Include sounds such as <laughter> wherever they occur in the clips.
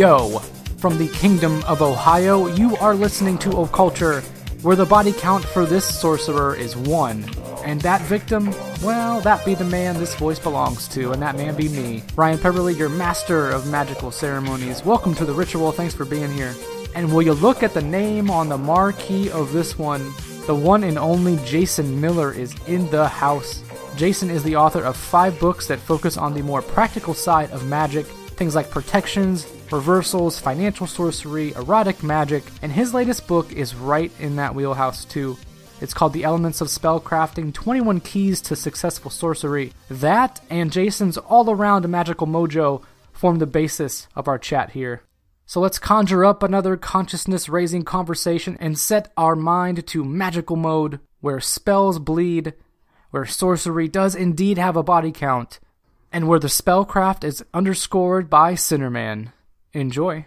Yo! From the Kingdom of Ohio, you are listening to Occulture, where the body count for this sorcerer is one. And that victim, well, that be the man this voice belongs to, and that man be me. Ryan Pepperly, your master of magical ceremonies. Welcome to the ritual, thanks for being here. And will you look at the name on the marquee of this one? The one and only Jason Miller is in the house. Jason is the author of five books that focus on the more practical side of magic things like protections, reversals, financial sorcery, erotic magic, and his latest book is right in that wheelhouse too. It's called The Elements of Spellcrafting 21 Keys to Successful Sorcery. That and Jason's all around magical mojo form the basis of our chat here. So let's conjure up another consciousness raising conversation and set our mind to magical mode, where spells bleed, where sorcery does indeed have a body count, and where the spellcraft is underscored by sinnerman, Enjoy.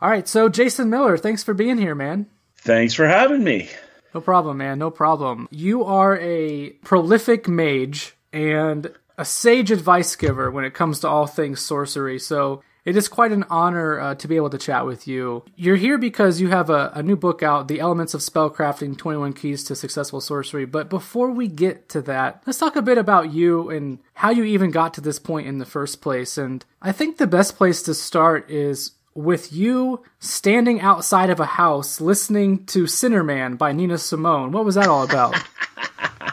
All right, so Jason Miller, thanks for being here, man. Thanks for having me. No problem, man. No problem. You are a prolific mage and a sage advice giver when it comes to all things sorcery. So it is quite an honor uh, to be able to chat with you. You're here because you have a, a new book out, The Elements of Spellcrafting 21 Keys to Successful Sorcery. But before we get to that, let's talk a bit about you and how you even got to this point in the first place. And I think the best place to start is with you standing outside of a house listening to Sinner Man by Nina Simone. What was that all about? <laughs>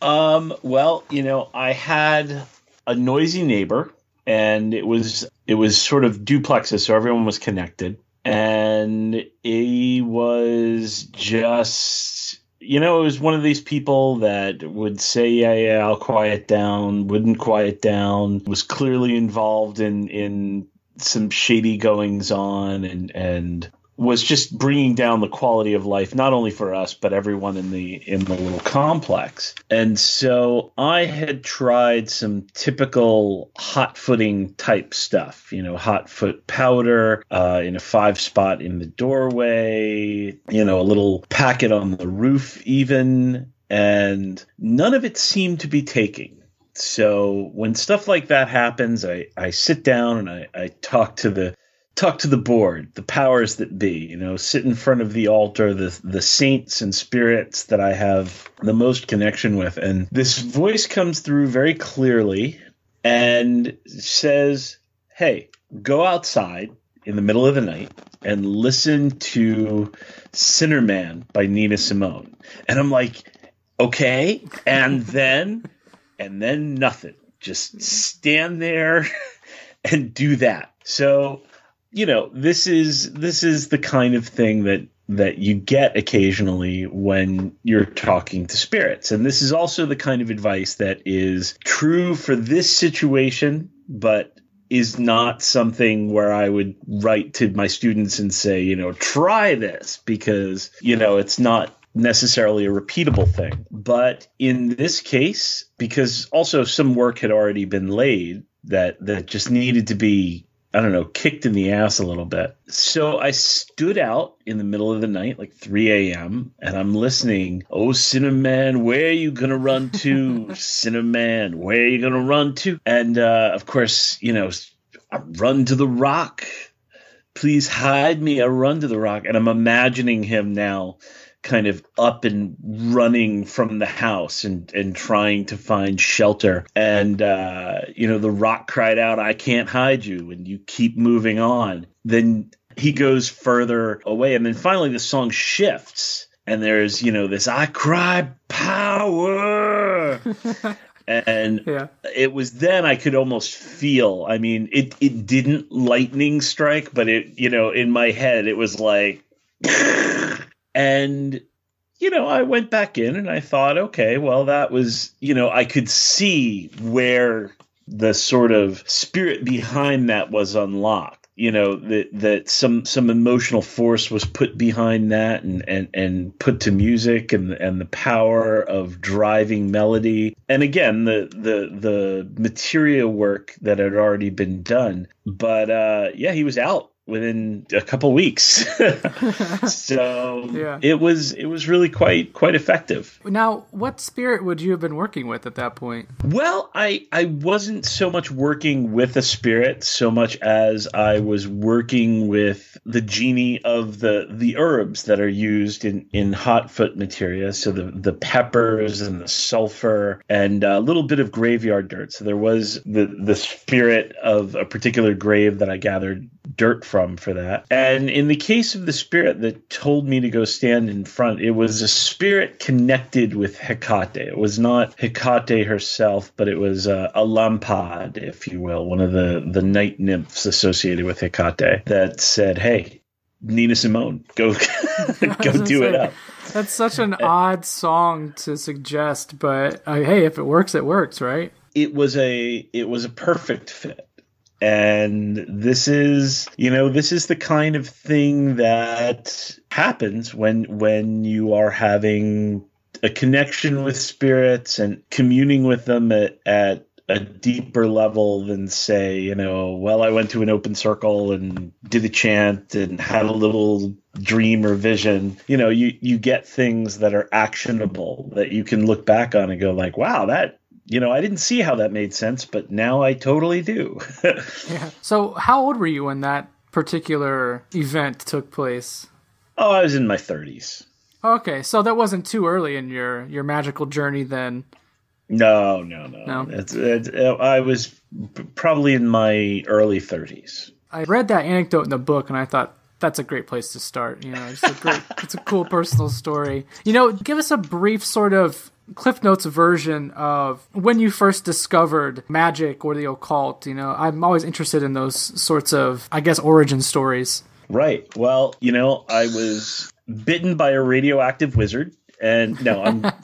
<laughs> um, well, you know, I had a noisy neighbor and it was it was sort of duplexes, so everyone was connected, and he was just you know it was one of these people that would say yeah yeah I'll quiet down, wouldn't quiet down, was clearly involved in in some shady goings on and and was just bringing down the quality of life not only for us but everyone in the in the little complex and so i had tried some typical hot footing type stuff you know hot foot powder uh, in a five spot in the doorway you know a little packet on the roof even and none of it seemed to be taking so when stuff like that happens, I, I sit down and I, I talk to the talk to the board, the powers that be, you know, sit in front of the altar, the the saints and spirits that I have the most connection with. And this voice comes through very clearly and says, "Hey, go outside in the middle of the night and listen to Sinner Man by Nina Simone." And I'm like, "Okay." And then and then nothing. Just stand there <laughs> and do that. So you know this is this is the kind of thing that that you get occasionally when you're talking to spirits and this is also the kind of advice that is true for this situation but is not something where I would write to my students and say, you know, try this because, you know, it's not necessarily a repeatable thing. But in this case, because also some work had already been laid that that just needed to be I don't know, kicked in the ass a little bit. So I stood out in the middle of the night, like 3 a.m., and I'm listening. Oh, Cinnamon, where are you going to run to? <laughs> Cinnamon, where are you going to run to? And uh, of course, you know, I run to the rock. Please hide me. I run to the rock. And I'm imagining him now kind of up and running from the house and, and trying to find shelter. And, uh, you know, the rock cried out, I can't hide you. And you keep moving on. Then he goes further away. And then finally the song shifts. And there's, you know, this I cry power. <laughs> and yeah. it was then I could almost feel. I mean, it, it didn't lightning strike, but it, you know, in my head, it was like. <laughs> And you know, I went back in and I thought, okay, well, that was, you know, I could see where the sort of spirit behind that was unlocked. You know, that that some some emotional force was put behind that and and, and put to music and and the power of driving melody. And again, the the the material work that had already been done. But uh yeah, he was out within a couple weeks. <laughs> so yeah. it was it was really quite quite effective. Now, what spirit would you have been working with at that point? Well, I I wasn't so much working with a spirit so much as I was working with the genie of the the herbs that are used in in hot foot materia, so the the peppers and the sulfur and a little bit of graveyard dirt. So there was the the spirit of a particular grave that I gathered dirt from for that. And in the case of the spirit that told me to go stand in front, it was a spirit connected with Hecate. It was not Hecate herself, but it was a, a lampad, if you will, one of the, the night nymphs associated with Hecate that said, Hey, Nina Simone, go <laughs> go <laughs> do say, it up. That's such an odd song to suggest, but uh, hey, if it works, it works, right? It was a it was a perfect fit and this is, you know, this is the kind of thing that happens when when you are having a connection with spirits and communing with them at, at a deeper level than say, you know, well, I went to an open circle and did a chant and had a little dream or vision. You know, you you get things that are actionable that you can look back on and go like, wow, that you know, I didn't see how that made sense, but now I totally do. <laughs> yeah. So, how old were you when that particular event took place? Oh, I was in my 30s. Okay, so that wasn't too early in your your magical journey then. No, no, no. No, it's, it's, uh, I was probably in my early 30s. I read that anecdote in the book, and I thought that's a great place to start. You know, it's a great, it's a cool personal story. You know, give us a brief sort of Cliff Notes version of when you first discovered magic or the occult. You know, I'm always interested in those sorts of, I guess, origin stories. Right. Well, you know, I was bitten by a radioactive wizard, and no, I'm. <laughs>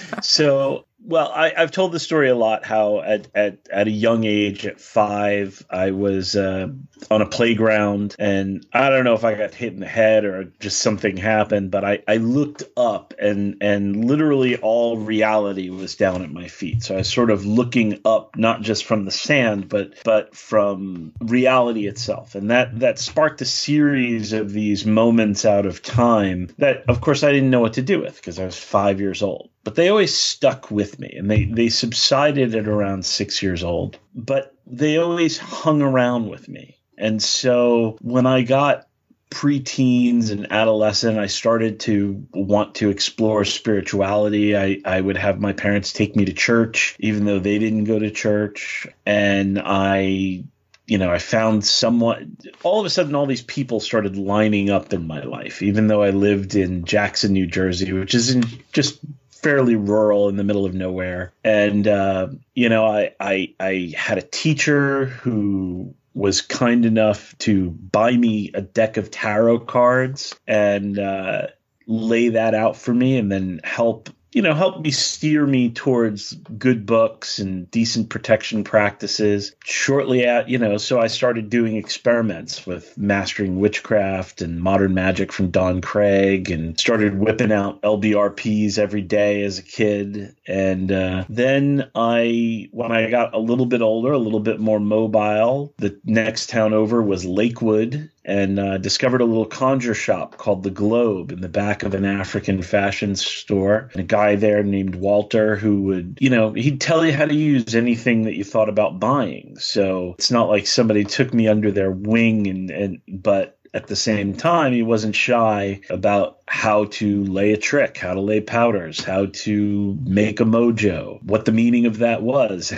<laughs> so well, I, have told the story a lot. How at, at, at a young age, at five, I was uh, on a playground, and I don't know if I got hit in the head or just something happened, but I, I looked up, and and literally all reality was down at my feet. So I was sort of looking up, not just from the sand, but but from reality itself, and that that sparked a series of these moments out of time that, of course, I didn't know what to do with because I was five years old but they always stuck with me and they, they subsided at around six years old, but they always hung around with me. And so when I got preteens and adolescent, I started to want to explore spirituality. I, I would have my parents take me to church, even though they didn't go to church. And I, you know, I found someone, all of a sudden, all these people started lining up in my life, even though I lived in Jackson, New Jersey, which is in just fairly rural in the middle of nowhere. And uh, you know, I, I I had a teacher who was kind enough to buy me a deck of tarot cards and uh, lay that out for me, and then help you know, helped me steer me towards good books and decent protection practices. Shortly at, you know, so I started doing experiments with mastering witchcraft and modern magic from Don Craig and started whipping out LBRPs every day as a kid. And uh, then I, when I got a little bit older, a little bit more mobile, the next town over was Lakewood and uh, discovered a little conjure shop called the Globe in the back of an African fashion store. And a guy there named Walter who would, you know, he'd tell you how to use anything that you thought about buying. So it's not like somebody took me under their wing and and but at the same time, he wasn't shy about how to lay a trick, how to lay powders, how to make a mojo, what the meaning of that was.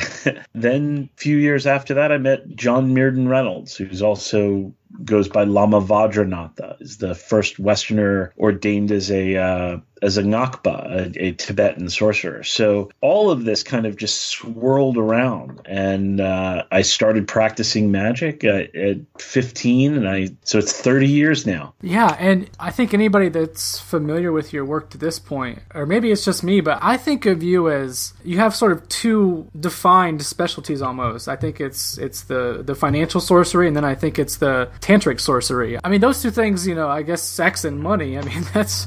<laughs> then, a few years after that, I met John Mearden Reynolds, who's also goes by Lama Vajranatha, is the first Westerner ordained as a uh, as a nakba, a, a, Tibetan sorcerer. So all of this kind of just swirled around, and uh, I started practicing magic at, uh, at 15, and I so it's 30 years now. Yeah, and I think anybody that's familiar with your work to this point, or maybe it's just me, but I think of you as you have sort of two defined specialties almost. I think it's it's the the financial sorcery, and then I think it's the tantric sorcery. I mean, those two things, you know, I guess sex and money. I mean, <laughs> that's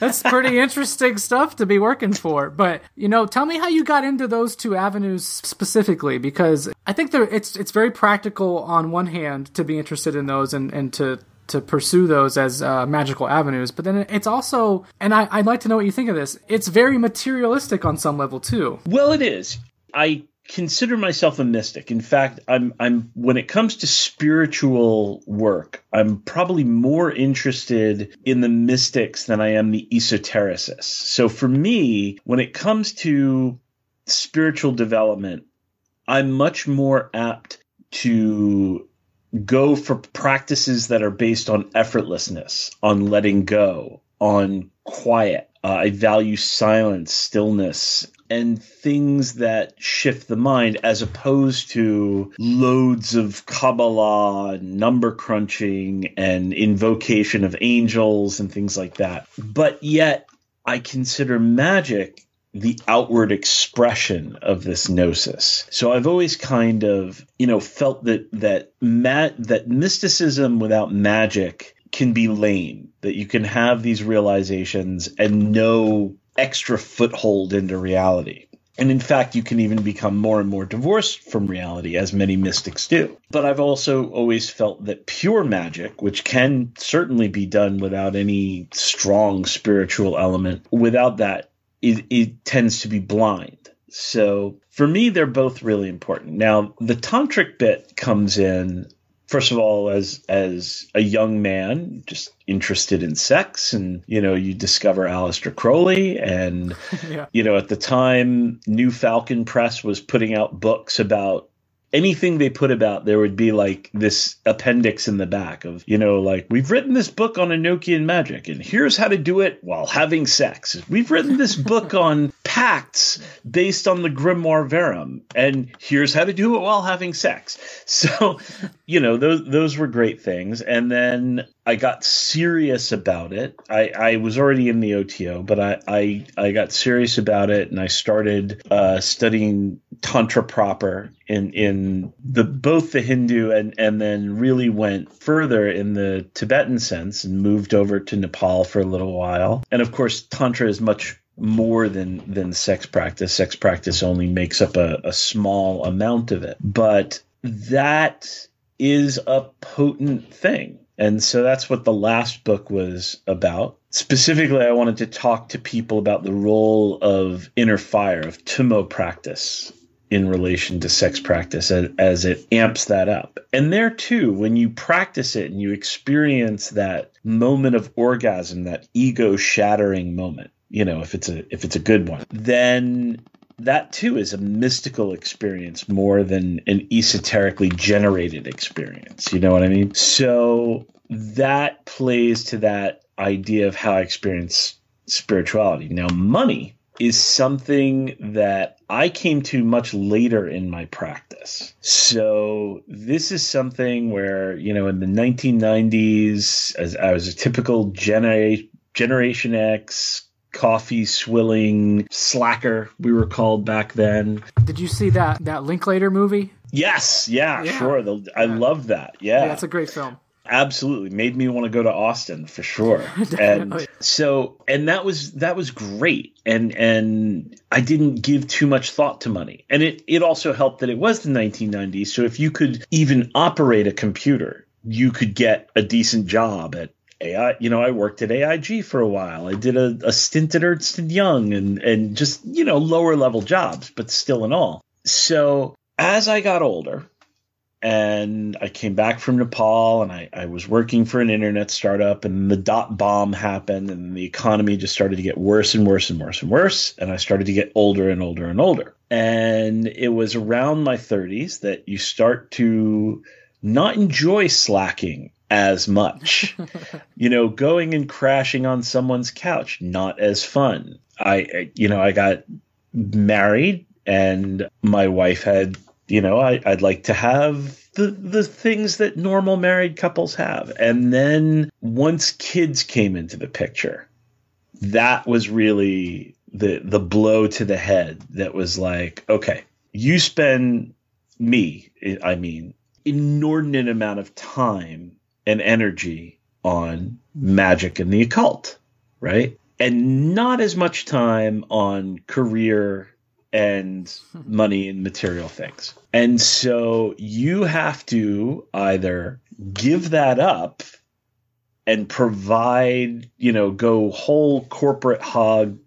that's pretty interesting stuff to be working for. But you know, tell me how you got into those two avenues specifically, because I think it's it's very practical on one hand to be interested in those and and to to pursue those as uh, magical avenues. But then it's also, and I, I'd like to know what you think of this. It's very materialistic on some level too. Well, it is. I consider myself a mystic. In fact, I'm I'm when it comes to spiritual work, I'm probably more interested in the mystics than I am the esotericists. So for me, when it comes to spiritual development, I'm much more apt to go for practices that are based on effortlessness, on letting go, on quiet. Uh, I value silence, stillness, and things that shift the mind as opposed to loads of Kabbalah, number crunching, and invocation of angels and things like that. But yet, I consider magic the outward expression of this gnosis. So I've always kind of, you know, felt that that ma- that mysticism without magic can be lame that you can have these realizations and know extra foothold into reality. And in fact, you can even become more and more divorced from reality, as many mystics do. But I've also always felt that pure magic, which can certainly be done without any strong spiritual element, without that, it, it tends to be blind. So for me, they're both really important. Now, the tantric bit comes in first of all as as a young man just interested in sex and you know you discover Aleister Crowley and <laughs> yeah. you know at the time New Falcon Press was putting out books about anything they put about there would be like this appendix in the back of you know like we've written this book on enochian magic and here's how to do it while having sex we've written this book <laughs> on pacts based on the grimoire verum and here's how to do it while having sex <laughs> so you know those those were great things and then I got serious about it. I, I was already in the OTO, but I, I, I got serious about it and I started uh, studying tantra proper in in the both the Hindu and and then really went further in the Tibetan sense and moved over to Nepal for a little while. And of course, tantra is much more than than sex practice. Sex practice only makes up a, a small amount of it, but that is a potent thing. And so that's what the last book was about. Specifically, I wanted to talk to people about the role of inner fire, of Tumo practice, in relation to sex practice as, as it amps that up. And there too, when you practice it and you experience that moment of orgasm, that ego shattering moment, you know, if it's a if it's a good one, then that too is a mystical experience more than an esoterically generated experience. You know what I mean? So that plays to that idea of how I experience spirituality. Now, money is something that I came to much later in my practice. So this is something where, you know, in the 1990s, as I was a typical genera- Generation X coffee swilling slacker we were called back then did you see that that linklater movie yes yeah, yeah. sure the, yeah. i love that yeah. yeah that's a great film absolutely made me want to go to austin for sure <laughs> and so and that was that was great and and i didn't give too much thought to money and it it also helped that it was the 1990s so if you could even operate a computer you could get a decent job at AI, you know, I worked at AIG for a while. I did a, a stint at Ernst and Young and and just, you know, lower level jobs, but still in all. So as I got older, and I came back from Nepal and I, I, was working for an internet startup and the dot bomb happened and the economy just started to get worse and worse and worse and worse. And I started to get older and older and older. And it was around my 30s that you start to not enjoy slacking as much. <laughs> you know, going and crashing on someone's couch, not as fun. I, you know, I got married and my wife had you know, I, would like to have the, the things that normal married couples have. And then once kids came into the picture, that was really the the blow to the head that was like, okay, you spend me, I mean, inordinate amount of time and energy on magic and the occult, right? And not as much time on career and hmm. money and material things. And so you have to either give that up and provide, you know, go whole corporate hog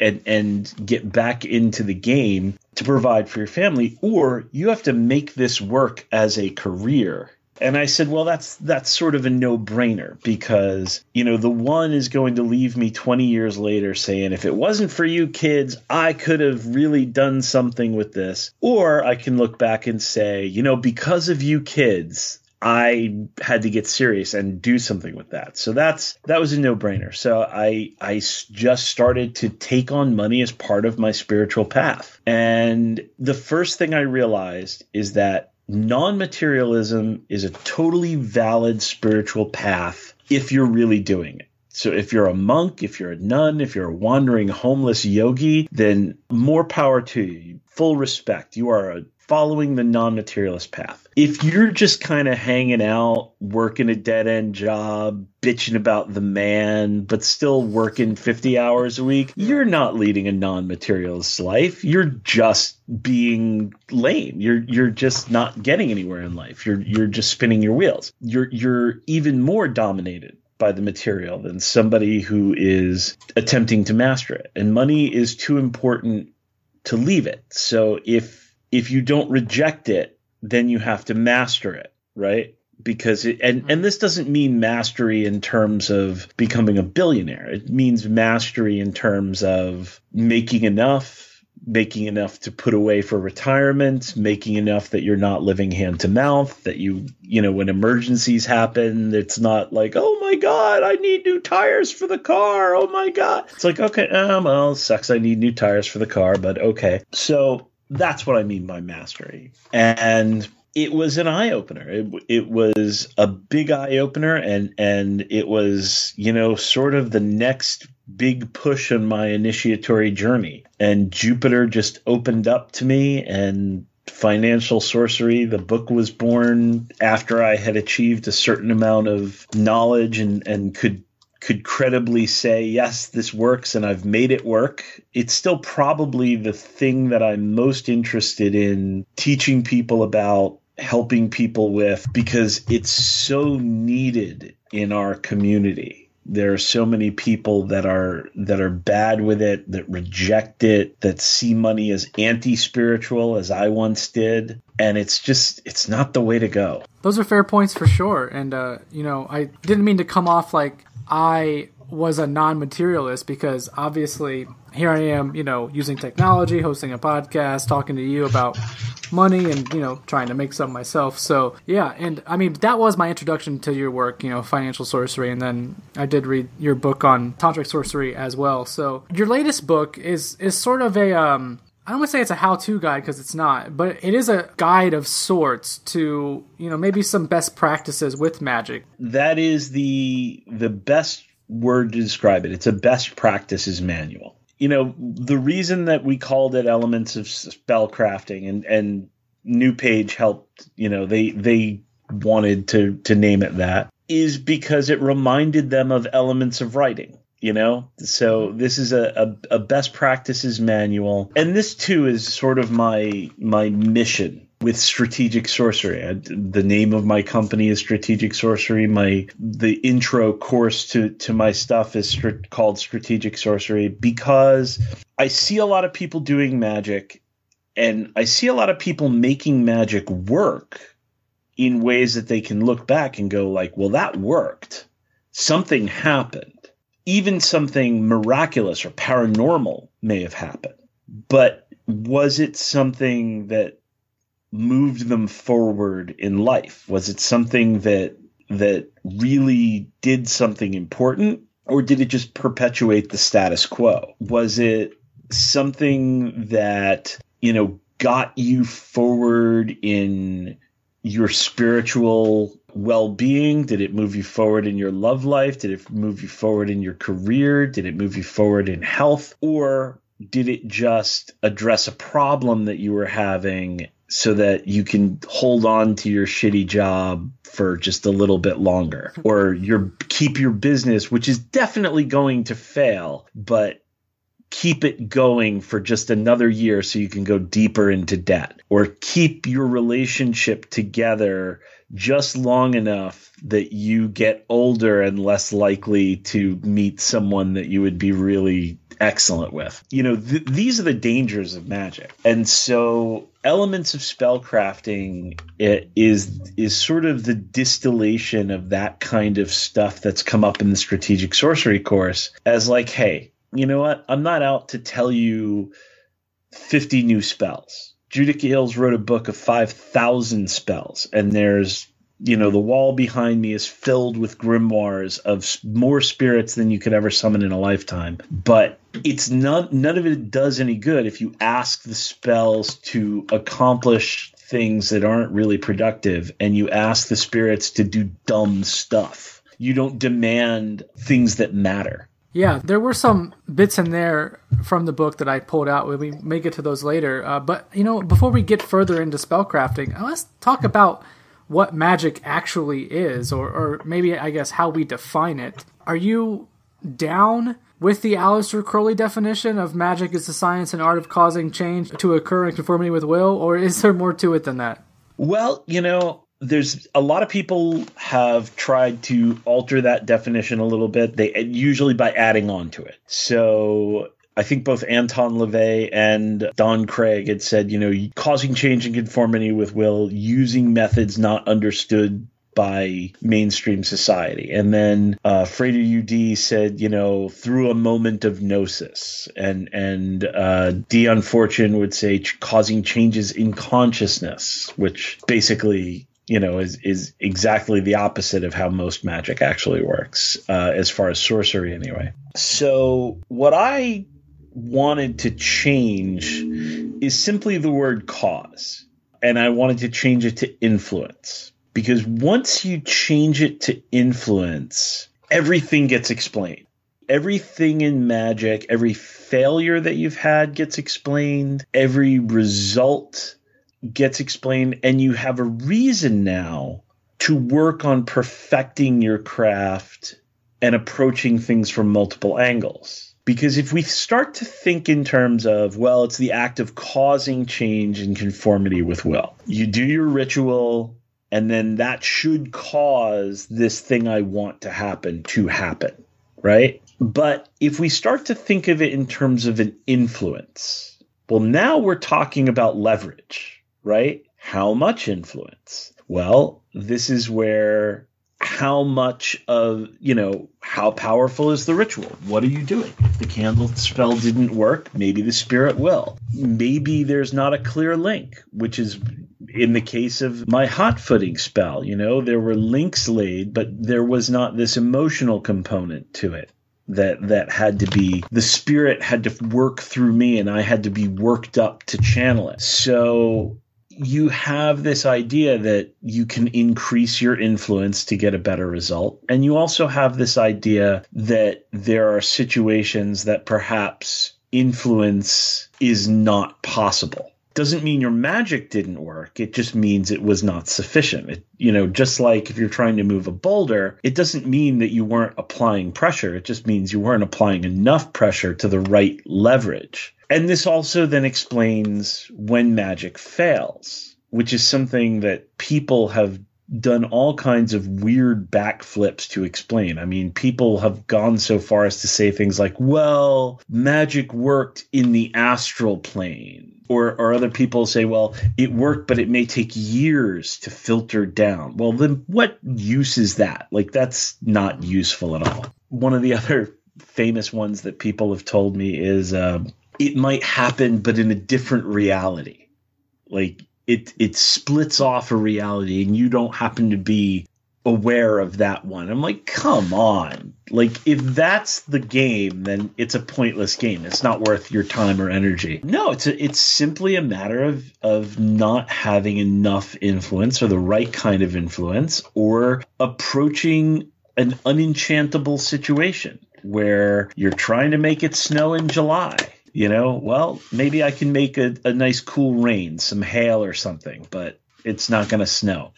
and and get back into the game to provide for your family or you have to make this work as a career and I said, well, that's that's sort of a no-brainer because you know the one is going to leave me 20 years later saying, if it wasn't for you kids, I could have really done something with this, or I can look back and say, you know, because of you kids, I had to get serious and do something with that. So that's that was a no-brainer. So I I just started to take on money as part of my spiritual path. And the first thing I realized is that non materialism is a totally valid spiritual path if you're really doing it. So if you're a monk, if you're a nun, if you're a wandering homeless yogi, then more power to you. Full respect. You are a following the non materialist path. If you're just kind of hanging out, working a dead end job, bitching about the man, but still working 50 hours a week, you're not leading a non materialist life. You're just being lame. You're you're just not getting anywhere in life. You're you're just spinning your wheels. You're you're even more dominated by the material than somebody who is attempting to master it. And money is too important to leave it. So if if you don't reject it, then you have to master it, right? Because it, and and this doesn't mean mastery in terms of becoming a billionaire. It means mastery in terms of making enough, making enough to put away for retirement, making enough that you're not living hand to mouth, that you, you know, when emergencies happen, it's not like, oh my God, I need new tires for the car. Oh my God. It's like, okay, um, well, sucks. I need new tires for the car, but okay. So that's what I mean by mastery. And it was an eye opener. It, it was a big eye opener, and and it was you know sort of the next big push in my initiatory journey. And Jupiter just opened up to me, and financial sorcery. The book was born after I had achieved a certain amount of knowledge and and could could credibly say, yes, this works and I've made it work, it's still probably the thing that I'm most interested in teaching people about, helping people with, because it's so needed in our community there are so many people that are that are bad with it that reject it that see money as anti-spiritual as i once did and it's just it's not the way to go those are fair points for sure and uh, you know i didn't mean to come off like I was a non-materialist because obviously here I am, you know, using technology, hosting a podcast, talking to you about money and, you know, trying to make some myself. So, yeah, and I mean, that was my introduction to your work, you know, financial sorcery and then I did read your book on tantric sorcery as well. So, your latest book is is sort of a um I don't want to say it's a how-to guide because it's not, but it is a guide of sorts to, you know, maybe some best practices with magic. That is the the best word to describe it. It's a best practices manual. You know, the reason that we called it elements of spell crafting and and New Page helped, you know, they they wanted to to name it that is because it reminded them of elements of writing you know so mm-hmm. this is a, a, a, best practices manual and this too is sort of my my mission with strategic sorcery I, the name of my company is strategic sorcery my the intro course to to my stuff is stri- called strategic sorcery because i see a lot of people doing magic and i see a lot of people making magic work in ways that they can look back and go like well that worked something happened even something miraculous or paranormal may have happened. But was it something that moved them forward in life? Was it something that that really did something important or did it just perpetuate the status quo? Was it something that, you know, got you forward in your spiritual well being? Did it move you forward in your love life? Did it move you forward in your career? Did it move you forward in health? Or did it just address a problem that you were having so that you can hold on to your shitty job for just a little bit longer <laughs> or your keep your business which is definitely going to fail but keep it going for just another year so you can go deeper into debt or keep your relationship together just long enough that you get older and less likely to meet someone that you would be really excellent with. You know, th- these are the dangers of magic. And so elements of spellcrafting eh, is is sort of the distillation of that kind of stuff that's come up in the strategic sorcery course as like hey you know what? I'm not out to tell you 50 new spells. Judith Hills wrote a book of 5,000 spells, and there's you know the wall behind me is filled with grimoires of more spirits than you could ever summon in a lifetime but it's not none of it does any good if you ask the spells to accomplish things that aren't really productive and you ask the spirits to do dumb stuff you don't demand things that matter yeah, there were some bits in there from the book that I pulled out. We may get to those later. Uh, but, you know, before we get further into spellcrafting, uh, let's talk about what magic actually is, or, or maybe, I guess, how we define it. Are you down with the Aleister Crowley definition of magic is the science and art of causing change to occur in conformity with will, or is there more to it than that? Well, you know, there's a lot of people have tried to alter that definition a little bit. They usually by adding on to it. So I think both Anton levey and Don Craig had said, you know, causing change in conformity with will, using methods not understood by mainstream society. And then uh, Freda UD said, you know, through a moment of gnosis. And, and uh, Dion Fortune would say causing changes in consciousness, which basically you know, is is exactly the opposite of how most magic actually works, uh, as far as sorcery, anyway. So what I wanted to change is simply the word cause, and I wanted to change it to influence because once you change it to influence, everything gets explained. Everything in magic, every failure that you've had gets explained. Every result gets explained and you have a reason now to work on perfecting your craft and approaching things from multiple angles. Because if we start to think in terms of, well, it's the act of causing change in conformity with will, you do your ritual, and then that should cause this thing I want to happen to happen, right? But if we start to think of it in terms of an influence, well, now we're talking about leverage right? How much influence? Well, this is where how much of, you know, how powerful is the ritual? What are you doing? If the candle spell didn't work, maybe the spirit will. Maybe there's not a clear link, which is in the case of my hot footing spell, you know, there were links laid, but there was not this emotional component to it that that had to be the spirit had to work through me and I had to be worked up to channel it. So you have this idea that you can increase your influence to get a better result. And you also have this idea that there are situations that perhaps influence is not possible. Doesn't mean your magic didn't work. It just means it was not sufficient. It, you know, just like if you're trying to move a boulder, it doesn't mean that you weren't applying pressure. It just means you weren't applying enough pressure to the right leverage. And this also then explains when magic fails, which is something that people have done all kinds of weird backflips to explain. I mean, people have gone so far as to say things like, well, magic worked in the astral plane. Or, or other people say, well, it worked, but it may take years to filter down. Well, then what use is that? Like, that's not useful at all. One of the other famous ones that people have told me is uh, it might happen, but in a different reality. Like it it splits off a reality and you don't happen to be aware of that one. I'm like, come on. Like, if that's the game, then it's a pointless game. It's not worth your time or energy. No, it's a, it's simply a matter of of not having enough influence or the right kind of influence or approaching an unenchantable situation where you're trying to make it snow in July you know, well, maybe I can make a, a nice cool rain, some hail or something, but it's not going to snow.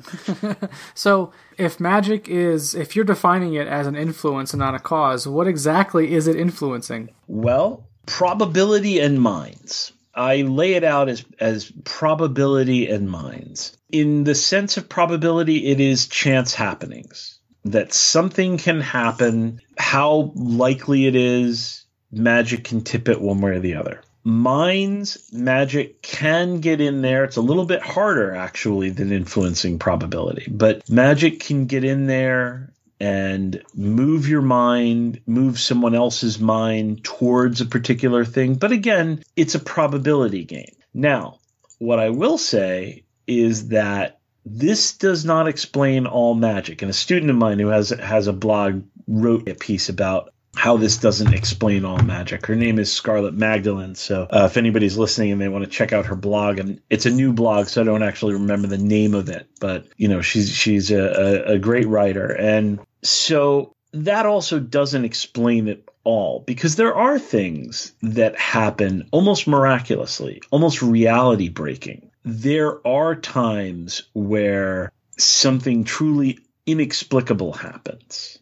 <laughs> so, if magic is, if you're defining it as an influence and not a cause, what exactly is it influencing? Well, probability and minds. I lay it out as, as probability and minds. In the sense of probability, it is chance happenings that something can happen, how likely it is, magic can tip it one way or the other. Minds, magic can get in there. It's a little bit harder, actually, than influencing probability, but magic can get in there and move your mind, move someone else's mind towards a particular thing. But again, it's a probability game. Now, what I will say is that this does not explain all magic. And a student of mine who has has a blog wrote a piece about how this doesn't explain all magic. Her name is Scarlet Magdalene. So uh, if anybody's listening and they want to check out her blog, and it's a new blog, so I don't actually remember the name of it, but you know she's she's a, a, a great writer, and so that also doesn't explain it all because there are things that happen almost miraculously, almost reality breaking. There are times where something truly inexplicable happens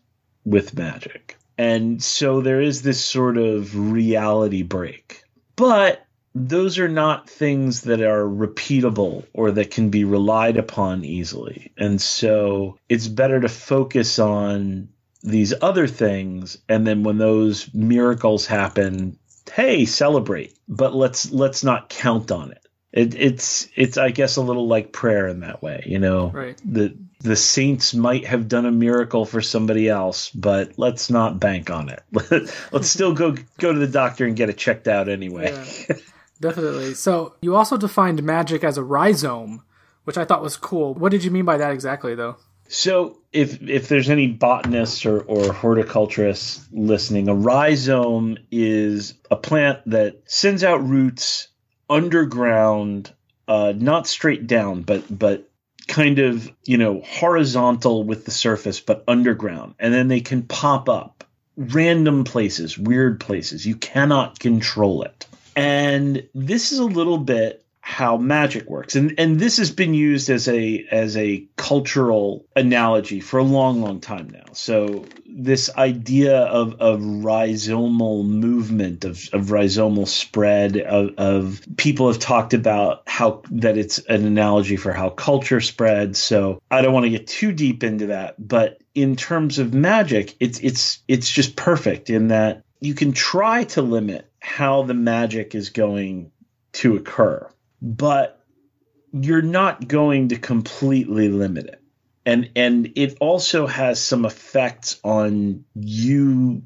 with magic and so there is this sort of reality break. But those are not things that are repeatable or that can be relied upon easily. And so it's better to focus on these other things and then when those miracles happen, hey, celebrate, but let's let's not count on it. it it's it's I guess a little like prayer in that way, you know. Right. The the Saints might have done a miracle for somebody else, but let's not bank on it. <laughs> let's still go go to the doctor and get it checked out anyway. Yeah, definitely. So you also defined magic as a rhizome, which I thought was cool. What did you mean by that exactly, though? So if if there's any botanists or, or horticulturists listening, a rhizome is a plant that sends out roots underground, uh, not straight down, but but kind of, you know, horizontal with the surface, but underground. And then they can pop up random places, weird places. You cannot control it. And this is a little bit how magic works and and this has been used as a as a cultural analogy for a long long time now so this idea of, of rhizomal movement, of, of rhizomal spread, of, of, people have talked about how that it's an analogy for how culture spreads. So I don't want to get too deep into that, but in terms of magic, it's it's it's just perfect in that you can try to limit how the magic is going to occur, but you're not going to completely limit it and and it also has some effects on you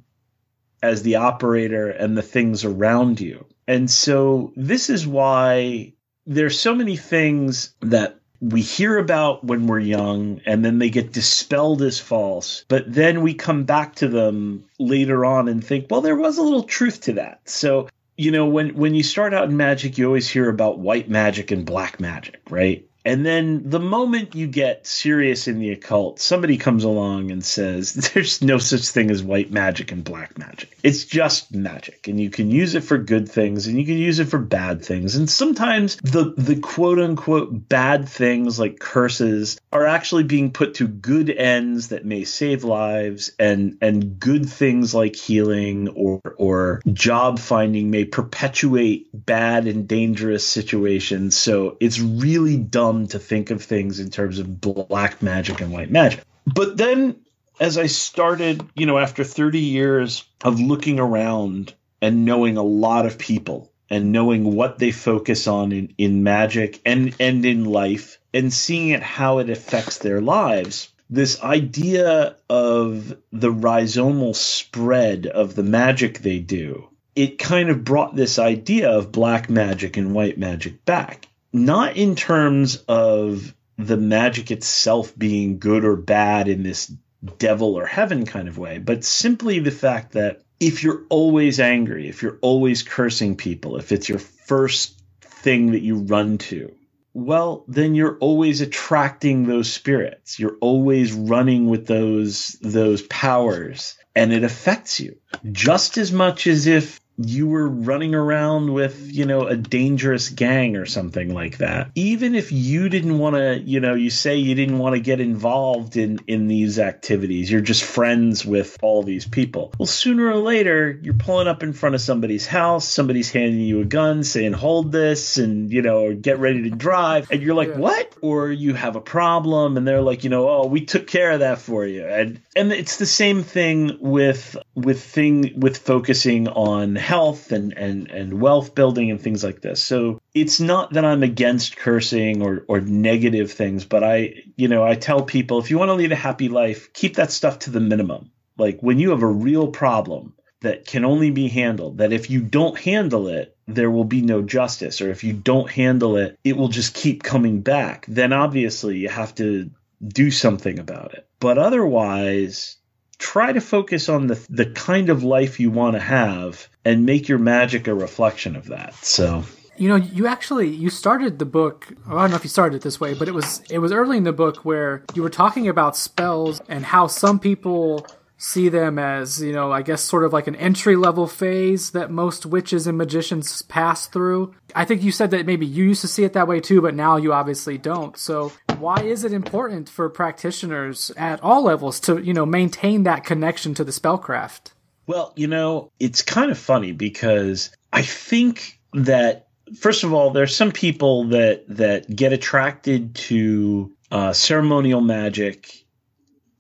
as the operator and the things around you. And so this is why there's so many things that we hear about when we're young and then they get dispelled as false but then we come back to them later on and think well there was a little truth to that so you know when when you start out in magic you always hear about white magic and black magic right and then the moment you get serious in the occult, somebody comes along and says, <laughs> There's no such thing as white magic and black magic. It's just magic. And you can use it for good things and you can use it for bad things. And sometimes the, the quote unquote bad things like curses are actually being put to good ends that may save lives and, and good things like healing or, or job finding may perpetuate bad and dangerous situations. So it's really dumb to think of things in terms of black magic and white magic. But then as I started, you know, after 30 years of looking around and knowing a lot of people and knowing what they focus on in, in magic and, and in life and seeing it how it affects their lives, this idea of the rhizomal spread of the magic they do, it kind of brought this idea of black magic and white magic back not in terms of the magic itself being good or bad in this devil or heaven kind of way, but simply the fact that if you're always angry, if you're always cursing people, if it's your first thing that you run to, well, then you're always attracting those spirits. You're always running with those those powers and it affects you just as much as if you were running around with, you know, a dangerous gang or something like that. Even if you didn't want to, you know, you say you didn't want to get involved in in these activities, you're just friends with all these people. Well, sooner or later, you're pulling up in front of somebody's house, somebody's handing you a gun saying, "Hold this," and you know, get ready to drive, and you're like, yeah. "What?" Or you have a problem, and they're like, you know, "Oh, we took care of that for you," and and it's the same thing with with thing with focusing on health and and and wealth building and things like this so it's not that i'm against cursing or or negative things but i you know i tell people if you want to lead a happy life keep that stuff to the minimum like when you have a real problem that can only be handled that if you don't handle it there will be no justice or if you don't handle it it will just keep coming back then obviously you have to do something about it but otherwise, try to focus on the the kind of life you want to have and make your magic a reflection of that. So you know, you actually you started the book. Well, I don't know if you started it this way, but it was it was early in the book where you were talking about spells and how some people see them as, you know, I guess sort of like an entry level phase that most witches and magicians pass through. I think you said that maybe you used to see it that way too, but now you obviously don't. So why is it important for practitioners at all levels to, you know, maintain that connection to the spellcraft? Well, you know, it's kind of funny because I think that first of all, there's some people that that get attracted to uh, ceremonial magic,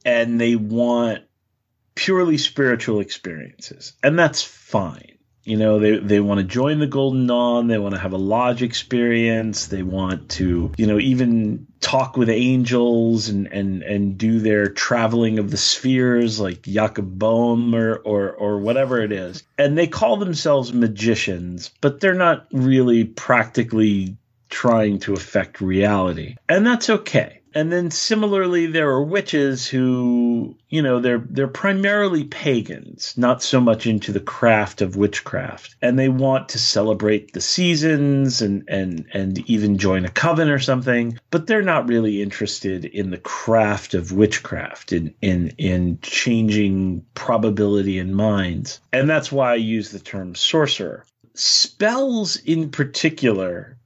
and they want purely spiritual experiences, and that's fine you know they, they want to join the golden dawn they want to have a lodge experience they want to you know even talk with angels and and and do their traveling of the spheres like Jakob Bohm or, or or whatever it is and they call themselves magicians but they're not really practically trying to affect reality and that's okay and then similarly, there are witches who, you know, they're they're primarily pagans, not so much into the craft of witchcraft, and they want to celebrate the seasons and and and even join a coven or something, but they're not really interested in the craft of witchcraft in in in changing probability in minds, and that's why I use the term sorcerer. Spells in particular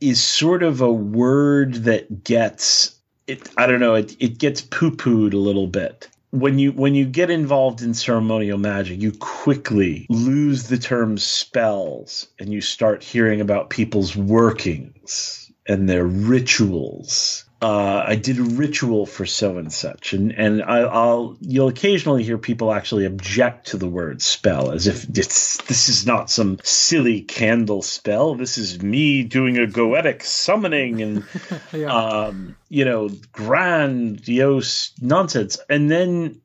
is sort of a word that gets it I don't know it it gets poo pooed a little bit when you when you get involved in ceremonial magic, you quickly lose the term spells and you start hearing about people's workings and their rituals uh, I did a ritual for so and such, and and I, will you'll occasionally hear people actually object to the word spell as if it's this is not some silly candle spell. This is me doing a goetic summoning and <laughs> yeah. um, you know grandiose nonsense. And then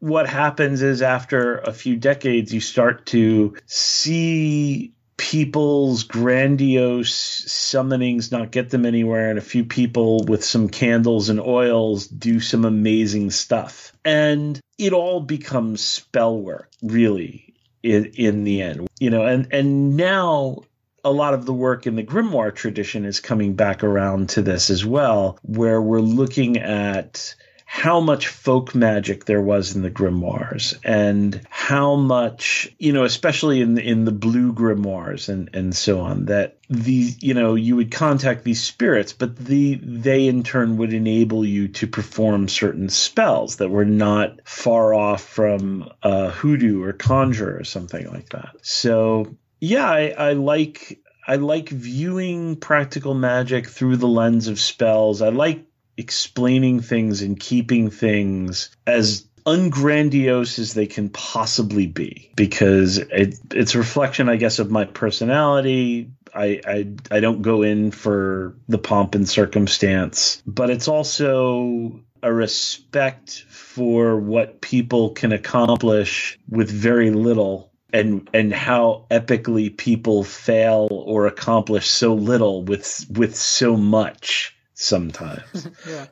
what happens is after a few decades, you start to see people's grandiose summonings not get them anywhere and a few people with some candles and oils do some amazing stuff and it all becomes spell work really in, in the end you know and and now a lot of the work in the grimoire tradition is coming back around to this as well where we're looking at how much folk magic there was in the grimoires and how much, you know, especially in, in the blue grimoires and, and so on, that these, you know, you would contact these spirits, but the, they in turn would enable you to perform certain spells that were not far off from uh, hoodoo or conjure or something like that. So, yeah, I, I like I like viewing practical magic through the lens of spells. I like explaining things and keeping things as ungrandiose as they can possibly be because it, it's a reflection i guess of my personality I, I, I don't go in for the pomp and circumstance but it's also a respect for what people can accomplish with very little and and how epically people fail or accomplish so little with with so much sometimes. <laughs> yeah.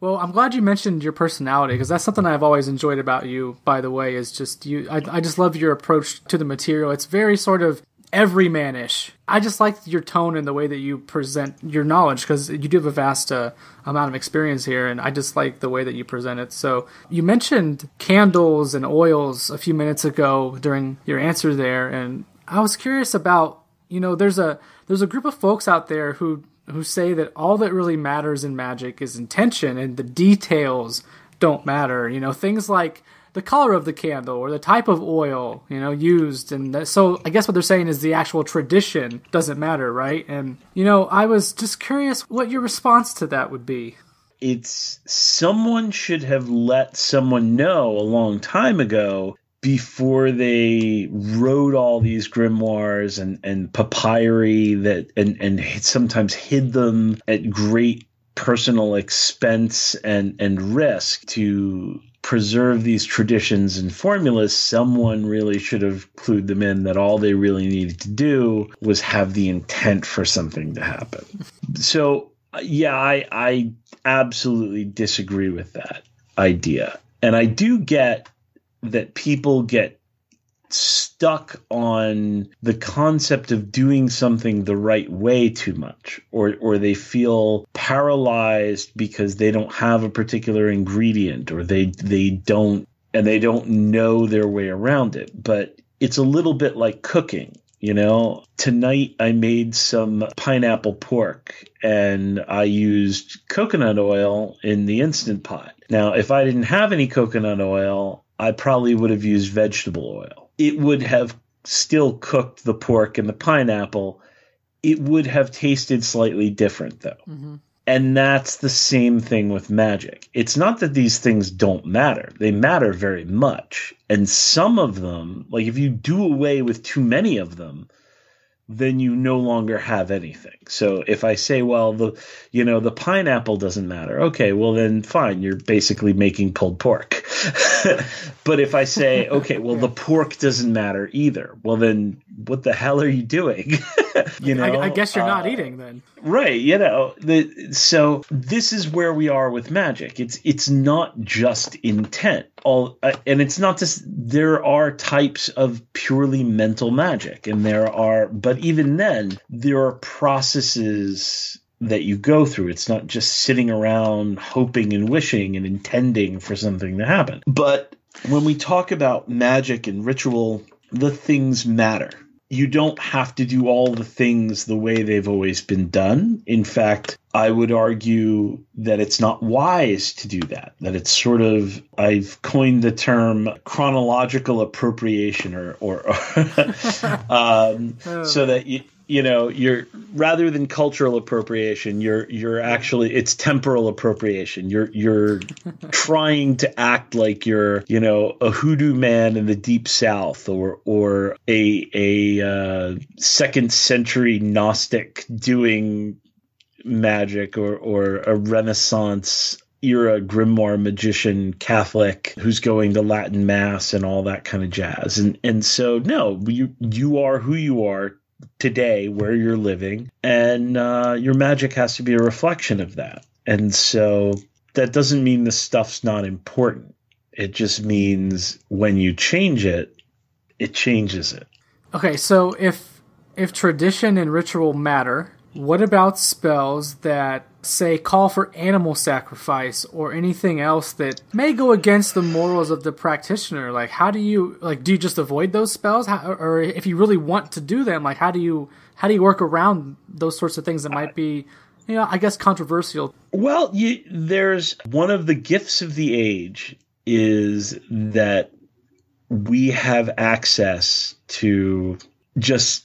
Well, I'm glad you mentioned your personality because that's something I've always enjoyed about you. By the way, is just you. I, I just love your approach to the material. It's very sort of everymanish. I just like your tone and the way that you present your knowledge because you do have a vast uh, amount of experience here, and I just like the way that you present it. So you mentioned candles and oils a few minutes ago during your answer there, and I was curious about you know there's a there's a group of folks out there who who say that all that really matters in magic is intention and the details don't matter. You know, things like the color of the candle or the type of oil, you know, used and that, so I guess what they're saying is the actual tradition doesn't matter, right? And you know, I was just curious what your response to that would be. It's someone should have let someone know a long time ago before they wrote all these grimoires and, and papyri that and, and sometimes hid them at great personal expense and, and risk to preserve these traditions and formulas, someone really should have clued them in that all they really needed to do was have the intent for something to happen. So, yeah, I, I absolutely disagree with that idea. And I do get that people get stuck on the concept of doing something the right way too much or or they feel paralyzed because they don't have a particular ingredient or they they don't and they don't know their way around it but it's a little bit like cooking you know, tonight I made some pineapple pork and I used coconut oil in the instant pot. Now, if I didn't have any coconut oil, I probably would have used vegetable oil. It would have still cooked the pork and the pineapple. It would have tasted slightly different, though. Mm-hmm. And that's the same thing with magic. It's not that these things don't matter, they matter very much. And some of them, like if you do away with too many of them, then you no longer have anything. So if I say, well, the you know the pineapple doesn't matter, okay, well then fine, you're basically making pulled pork. <laughs> but if I say, okay, well the <laughs> pork doesn't matter either, well then what the hell are you doing? <laughs> <laughs> you know, I, I guess you're uh, not eating then, right? You know, the, so this is where we are with magic. It's it's not just intent. All uh, and it's not just there are types of purely mental magic, and there are, but even then, there are processes that you go through. It's not just sitting around hoping and wishing and intending for something to happen. But when we talk about magic and ritual, the things matter you don't have to do all the things the way they've always been done. In fact, I would argue that it's not wise to do that, that it's sort of, I've coined the term chronological appropriation or, or, or <laughs> um, oh. so that you, you know you're rather than cultural appropriation you're you're actually it's temporal appropriation you're you're <laughs> trying to act like you're you know a hoodoo man in the deep south or or a a uh, second century gnostic doing magic or or a renaissance era grimoire magician Catholic who's going to Latin mass and all that kind of jazz. And and so no, you you are who you are today where you're living and uh, your magic has to be a reflection of that and so that doesn't mean the stuff's not important it just means when you change it it changes it okay so if if tradition and ritual matter what about spells that say, call for animal sacrifice or anything else that may go against the morals of the practitioner. Like, how do you like? Do you just avoid those spells, how, or if you really want to do them, like, how do you how do you work around those sorts of things that might be, you know, I guess controversial? Well, you, there's one of the gifts of the age is that we have access to just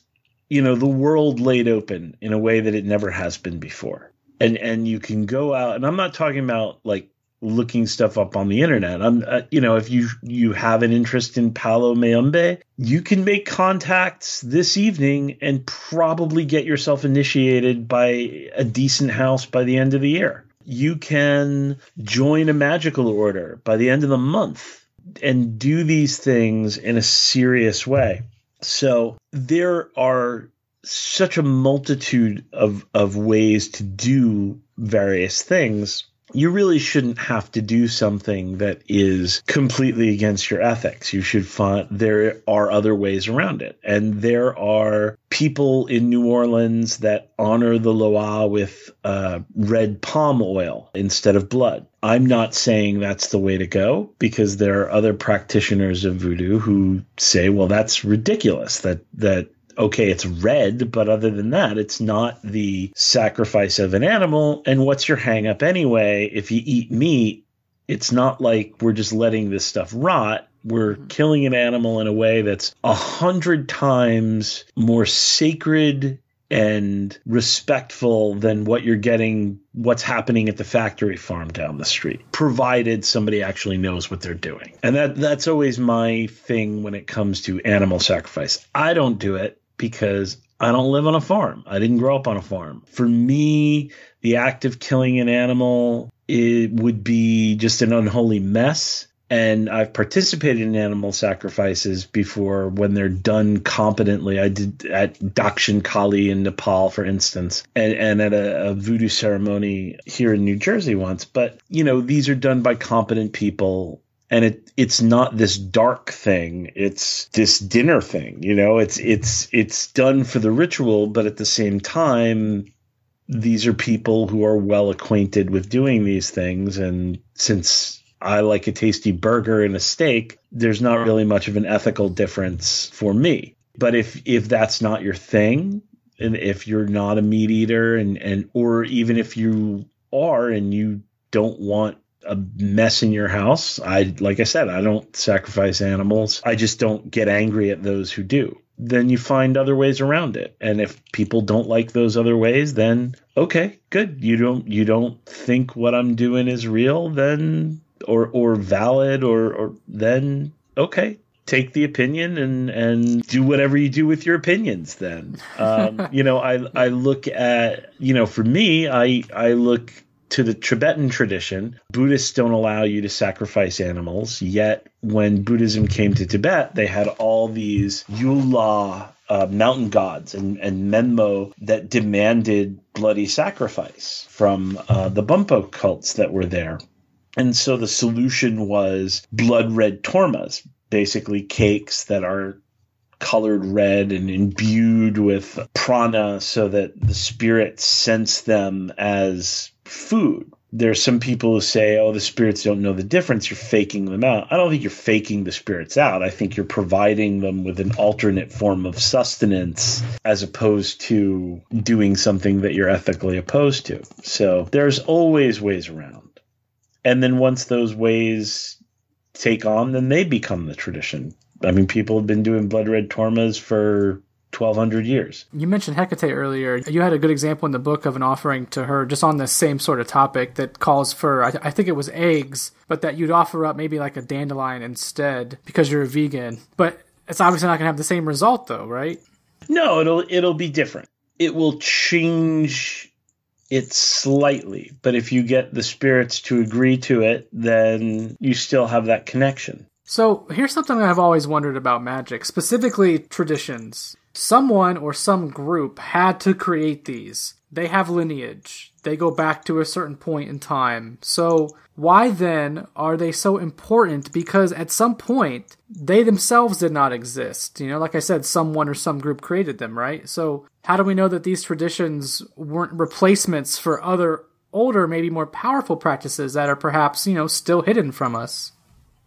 you know the world laid open in a way that it never has been before and and you can go out and i'm not talking about like looking stuff up on the internet i'm uh, you know if you you have an interest in palo mayombe you can make contacts this evening and probably get yourself initiated by a decent house by the end of the year you can join a magical order by the end of the month and do these things in a serious way so there are such a multitude of of ways to do various things you really shouldn't have to do something that is completely against your ethics. You should find there are other ways around it. And there are people in New Orleans that honor the Loa with uh, red palm oil instead of blood. I'm not saying that's the way to go because there are other practitioners of voodoo who say, well, that's ridiculous that, that okay, it's red, but other than that, it's not the sacrifice of an animal. And what's your hang up anyway? If you eat meat, it's not like we're just letting this stuff rot. We're mm-hmm. killing an animal in a way that's a hundred times more sacred and respectful than what you're getting, what's happening at the factory farm down the street, provided somebody actually knows what they're doing. And that that's always my thing when it comes to animal sacrifice. I don't do it because I don't live on a farm. I didn't grow up on a farm. For me, the act of killing an animal it would be just an unholy mess. And I've participated in animal sacrifices before when they're done competently. I did at Dakshin Kali in Nepal, for instance, and, and at a, a voodoo ceremony here in New Jersey once. But, you know, these are done by competent people and it it's not this dark thing it's this dinner thing you know it's it's it's done for the ritual but at the same time these are people who are well acquainted with doing these things and since I like a tasty burger and a steak there's not really much of an ethical difference for me but if if that's not your thing and if you're not a meat eater and and or even if you are and you don't want a mess in your house, I like I said, I don't sacrifice animals. I just don't get angry at those who do. Then you find other ways around it. And if people don't like those other ways, then okay, good. You don't you don't think what I'm doing is real, then or or valid or or then okay, take the opinion and and do whatever you do with your opinions then <laughs> um, you know i i look at you know for me i i look to the Tibetan tradition, Buddhists don't allow you to sacrifice animals. Yet, when Buddhism came to Tibet, they had all these Yula uh, mountain gods and, and Menmo that demanded bloody sacrifice from uh, the Bumpo cults that were there. And so the solution was blood red tormas, basically cakes that are colored red and imbued with prana so that the spirits sense them as food. There are some people who say, oh, the spirits don't know the difference. You're faking them out. I don't think you're faking the spirits out. I think you're providing them with an alternate form of sustenance as opposed to doing something that you're ethically opposed to. So there's always ways around. And then once those ways take on, then they become the tradition. I mean, people have been doing blood red tormas for 1200 years. You mentioned Hecate earlier. You had a good example in the book of an offering to her just on the same sort of topic that calls for, I, th- I, think it was eggs, but that you'd offer up maybe like a dandelion instead because you're a vegan. But it's obviously not going to have the same result though, right? No, it'll it'll be different. It will change it slightly, but if you get the spirits to agree to it, then you still have that connection. So, here's something I've always wondered about magic, specifically traditions. Someone or some group had to create these. They have lineage, they go back to a certain point in time. So, why then are they so important? Because at some point, they themselves did not exist. You know, like I said, someone or some group created them, right? So, how do we know that these traditions weren't replacements for other older, maybe more powerful practices that are perhaps, you know, still hidden from us?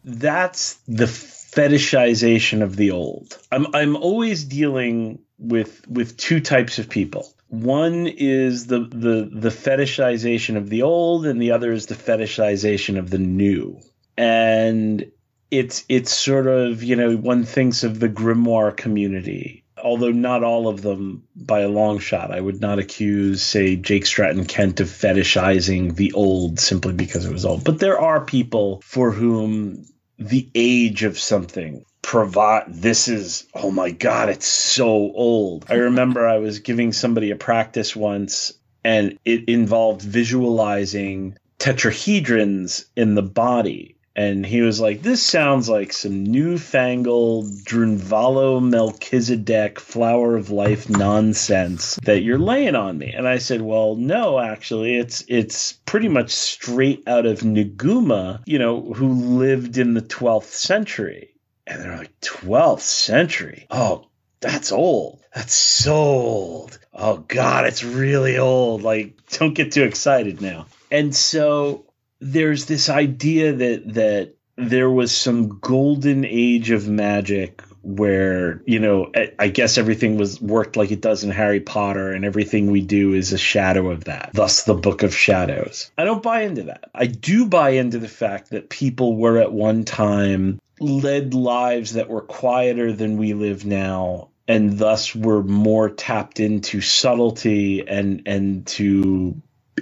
that's the fetishization of the old. I'm I'm always dealing with with two types of people. One is the the the fetishization of the old and the other is the fetishization of the new. And it's it's sort of, you know, one thinks of the grimoire community although not all of them by a long shot. I would not accuse, say, Jake Stratton Kent of fetishizing the old simply because it was old. But there are people for whom the age of something provide this is oh my god it's so old i remember i was giving somebody a practice once and it involved visualizing tetrahedrons in the body and he was like, "This sounds like some newfangled Drunvalo Melchizedek flower of life nonsense that you're laying on me." And I said, "Well, no, actually, it's it's pretty much straight out of Naguma, you know, who lived in the 12th century." And they're like, "12th century? Oh, that's old. That's so old. Oh God, it's really old. Like, don't get too excited now." And so there's this idea that that there was some golden age of magic where you know i guess everything was worked like it does in harry potter and everything we do is a shadow of that thus the book of shadows i don't buy into that i do buy into the fact that people were at one time led lives that were quieter than we live now and thus were more tapped into subtlety and and to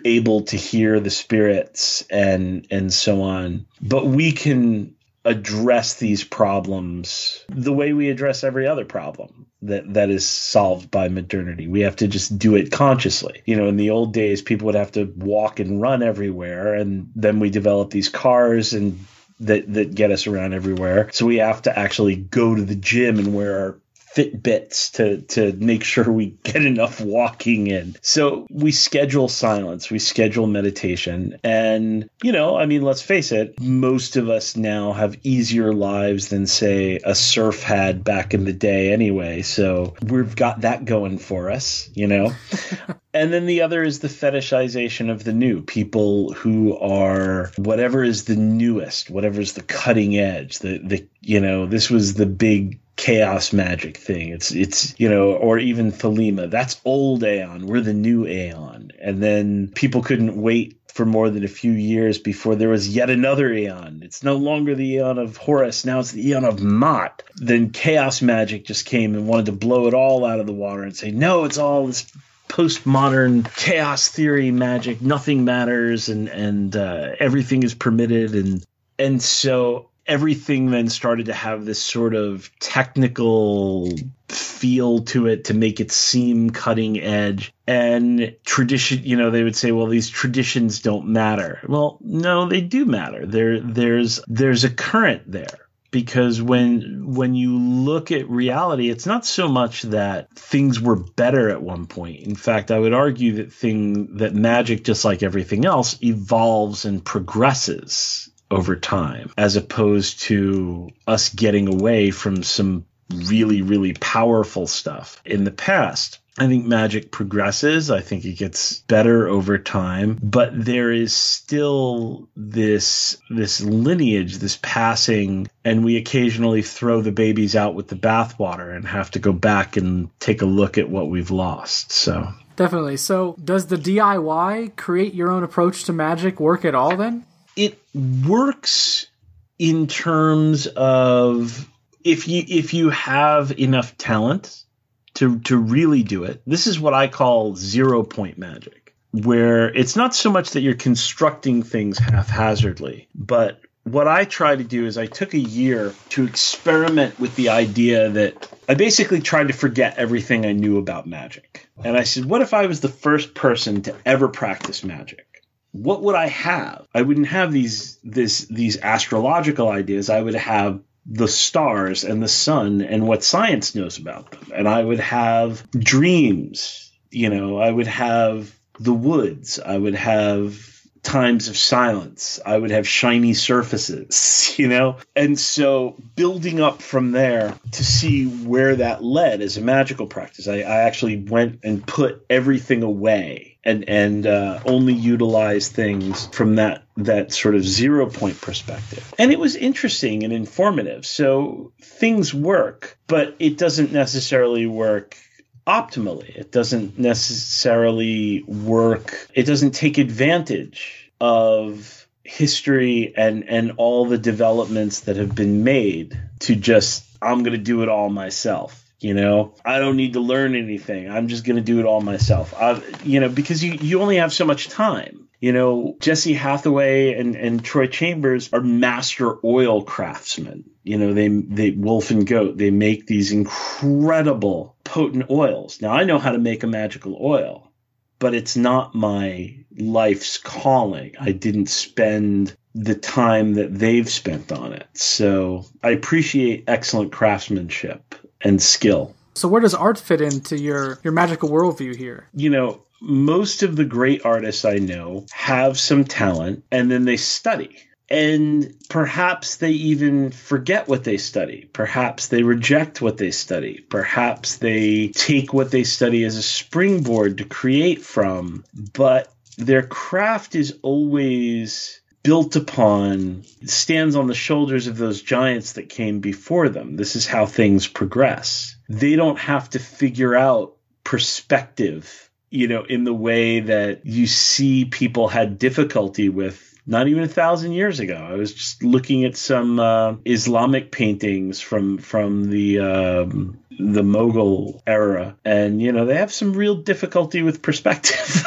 able to hear the spirits and and so on but we can address these problems the way we address every other problem that that is solved by modernity we have to just do it consciously you know in the old days people would have to walk and run everywhere and then we develop these cars and that that get us around everywhere so we have to actually go to the gym and wear our Fitbits to to make sure we get enough walking in. So we schedule silence, we schedule meditation, and you know, I mean, let's face it, most of us now have easier lives than say a surf had back in the day anyway. So we've got that going for us, you know. <laughs> And then the other is the fetishization of the new people who are whatever is the newest, whatever is the cutting edge. The the you know this was the big chaos magic thing. It's it's you know, or even Thelema. That's old Aeon. We're the new Aeon. And then people couldn't wait for more than a few years before there was yet another Aeon. It's no longer the Aeon of Horus, now it's the Aeon of Mott. Then chaos magic just came and wanted to blow it all out of the water and say, no, it's all this postmodern chaos theory magic nothing matters and and uh, everything is permitted and and so everything then started to have this sort of technical feel to it to make it seem cutting edge and tradition you know they would say well these traditions don't matter well no they do matter there there's there's a current there because when when you look at reality it's not so much that things were better at one point in fact i would argue that thing that magic just like everything else evolves and progresses over time, as opposed to us getting away from some really, really powerful stuff in the past. I think magic progresses. I think it gets better over time, but there is still this this lineage, this passing, and we occasionally throw the babies out with the bathwater and have to go back and take a look at what we've lost. So Definitely. So, does the DIY create your own approach to magic work at all then? it works in terms of if you if you have enough talent to to really do it. This is what I call zero point magic, where it's not so much that you're constructing things haphazardly, but what I try to do is I took a year to experiment with the idea that I basically tried to forget everything I knew about magic. And I said, what if I was the first person to ever practice magic? what would I have? I wouldn't have these this these astrological ideas. I would have the stars and the sun and what science knows about them. And I would have dreams, you know, I would have the woods, I would have times of silence, I would have shiny surfaces, <laughs> you know? And so building up from there to see where that led as a magical practice, I, I actually went and put everything away and and uh, only utilize things from that that sort of zero point perspective. And it was interesting and informative. So things work, but it doesn't necessarily work optimally. It doesn't necessarily work. It doesn't take advantage of history and and all the developments that have been made to just I'm going to do it all myself you know i don't need to learn anything i'm just going to do it all myself I, you know because you, you only have so much time you know jesse hathaway and, and troy chambers are master oil craftsmen you know they they wolf and goat they make these incredible potent oils now i know how to make a magical oil but it's not my life's calling i didn't spend the time that they've spent on it so i appreciate excellent craftsmanship and skill. So where does art fit into your your magical worldview here? You know, most of the great artists I know have some talent and then they study. And perhaps they even forget what they study. Perhaps they reject what they study. Perhaps they take what they study as a springboard to create from. But their craft is always built upon, stands on the shoulders of those giants that came before them. This is how things progress. They don't have to figure out perspective, you know, in the way that you see people had difficulty with not even a thousand years ago. I was just looking at some uh, Islamic paintings from from the um, the Mughal era, and you know they have some real difficulty with perspective,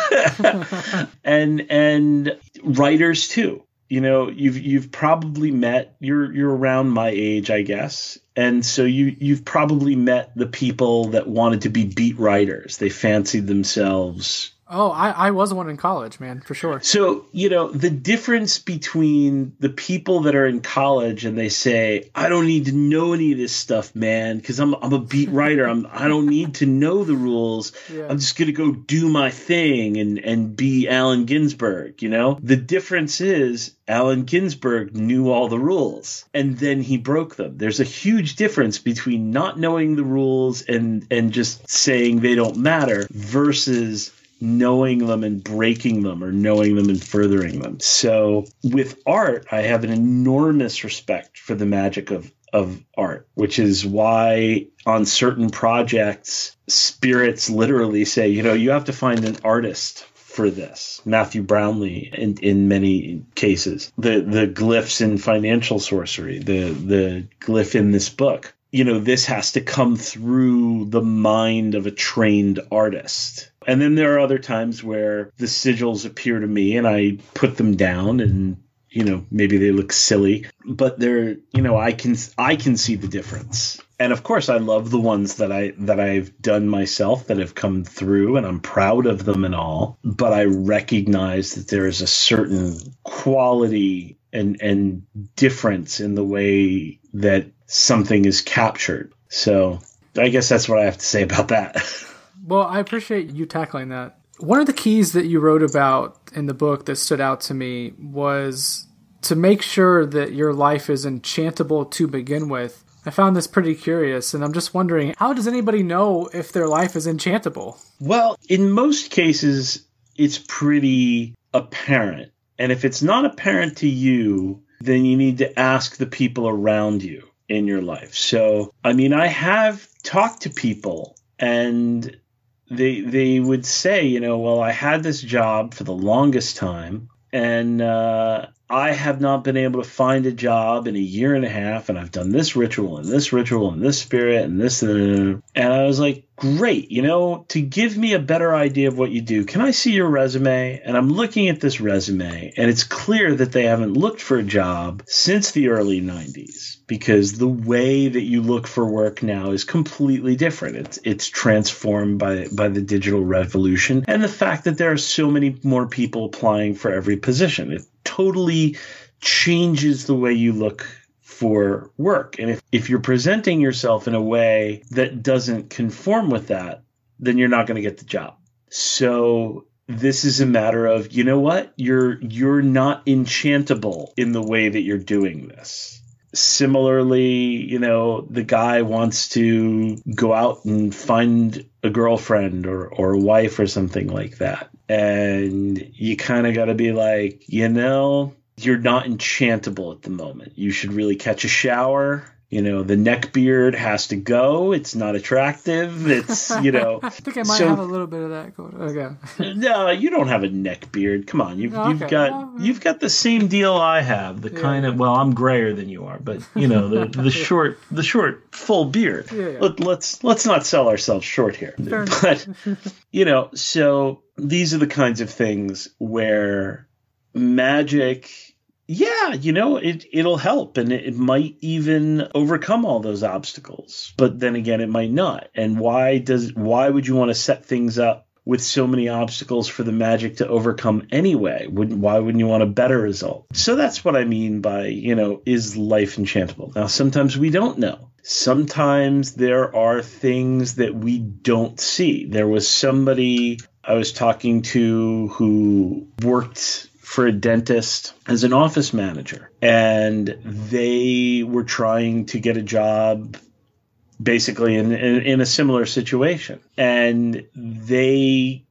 <laughs> and and writers too. You know, you've you've probably met you're you're around my age, I guess, and so you you've probably met the people that wanted to be beat writers. They fancied themselves Oh, I, I was one in college, man, for sure. So, you know, the difference between the people that are in college and they say, I don't need to know any of this stuff, man, because I'm, I'm a beat <laughs> writer. I'm, I don't need to know the rules. Yeah. I'm just going to go do my thing and, and be Allen Ginsberg, you know? The difference is Allen Ginsberg knew all the rules and then he broke them. There's a huge difference between not knowing the rules and, and just saying they don't matter versus knowing them and breaking them or knowing them and furthering them. So with art, I have an enormous respect for the magic of of art, which is why on certain projects, spirits literally say, you know, you have to find an artist for this. Matthew Brownlee in, in many cases. The the glyphs in financial sorcery, the the glyph in this book. You know, this has to come through the mind of a trained artist. And then there are other times where the sigils appear to me and I put them down and you know maybe they look silly but they're you know i can i can see the difference and of course i love the ones that i that i've done myself that have come through and i'm proud of them and all but i recognize that there is a certain quality and and difference in the way that something is captured so i guess that's what i have to say about that <laughs> Well, I appreciate you tackling that. One of the keys that you wrote about in the book that stood out to me was to make sure that your life is enchantable to begin with. I found this pretty curious, and I'm just wondering how does anybody know if their life is enchantable? Well, in most cases, it's pretty apparent. And if it's not apparent to you, then you need to ask the people around you in your life. So, I mean, I have talked to people and they they would say, you know, well, I had this job for the longest time, and uh, I have not been able to find a job in a year and a half, and I've done this ritual and this ritual and this spirit and this. And I was like, great, you know, to give me a better idea of what you do, can I see your resume? And I'm looking at this resume, and it's clear that they haven't looked for a job since the early 90s because the way that you look for work now is completely different. It's it's transformed by by the digital revolution and the fact that there are so many more people applying for every position. It, totally changes the way you look for work. And if, if you're presenting yourself in a way that doesn't conform with that, then you're not going to get the job. So this is a matter of, you know what? You're you're not enchantable in the way that you're doing this. Similarly, you know, the guy wants to go out and find a girlfriend or, or a wife or something like that and you kind of got to be like, you know, you're not enchantable at the moment. You should really catch a shower you know the neck beard has to go it's not attractive it's you know <laughs> i think i might so, have a little bit of that going okay <laughs> no you don't have a neck beard come on you've, okay. you've got you've got the same deal i have the yeah. kind of well i'm grayer than you are but you know the, the <laughs> short the short full beard yeah, Let, us let's, let's not sell ourselves short here Fair but you know so these are the kinds of things where magic yeah, you know, it it'll help and it, it, might even overcome all those obstacles. But then again, it might not. And why does why would you want to set things up with so many obstacles for the magic to overcome anyway? Wouldn't why wouldn't you want a better result? So that's what I mean by, you know, is life enchantable? Now, sometimes we don't know. Sometimes there are things that we don't see. There was somebody I was talking to who worked for a dentist as an office manager. And they were trying to get a job basically in, in, in a similar situation. And they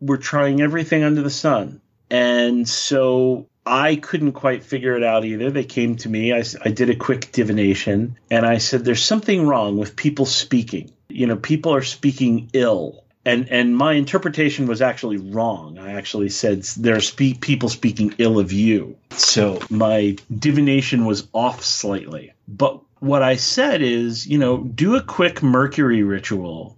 were trying everything under the sun. And so I couldn't quite figure it out either. They came to me. I, I did a quick divination and I said, There's something wrong with people speaking. You know, people are speaking ill and and my interpretation was actually wrong. I actually said there are spe- people speaking ill of you. So my divination was off slightly. But what I said is, you know, do a quick Mercury ritual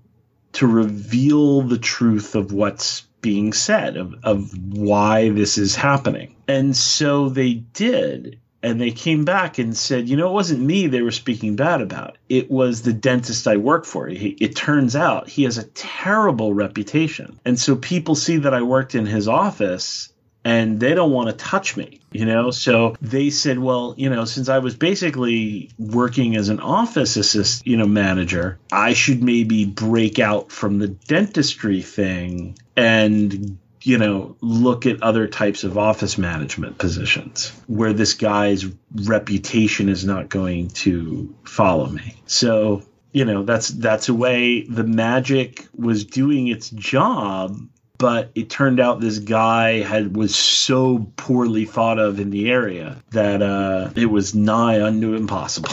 to reveal the truth of what's being said of, of why this is happening. And so they did and they came back and said, you know, it wasn't me they were speaking bad about. It was the dentist I work for. He, it turns out he has a terrible reputation. And so people see that I worked in his office and they don't want to touch me, you know? So they said, well, you know, since I was basically working as an office assist, you know, manager, I should maybe break out from the dentistry thing and you know, look at other types of office management positions where this guy's reputation is not going to follow me. So, you know, that's that's a way the magic was doing its job, but it turned out this guy had was so poorly thought of in the area that uh, it was nigh unto impossible.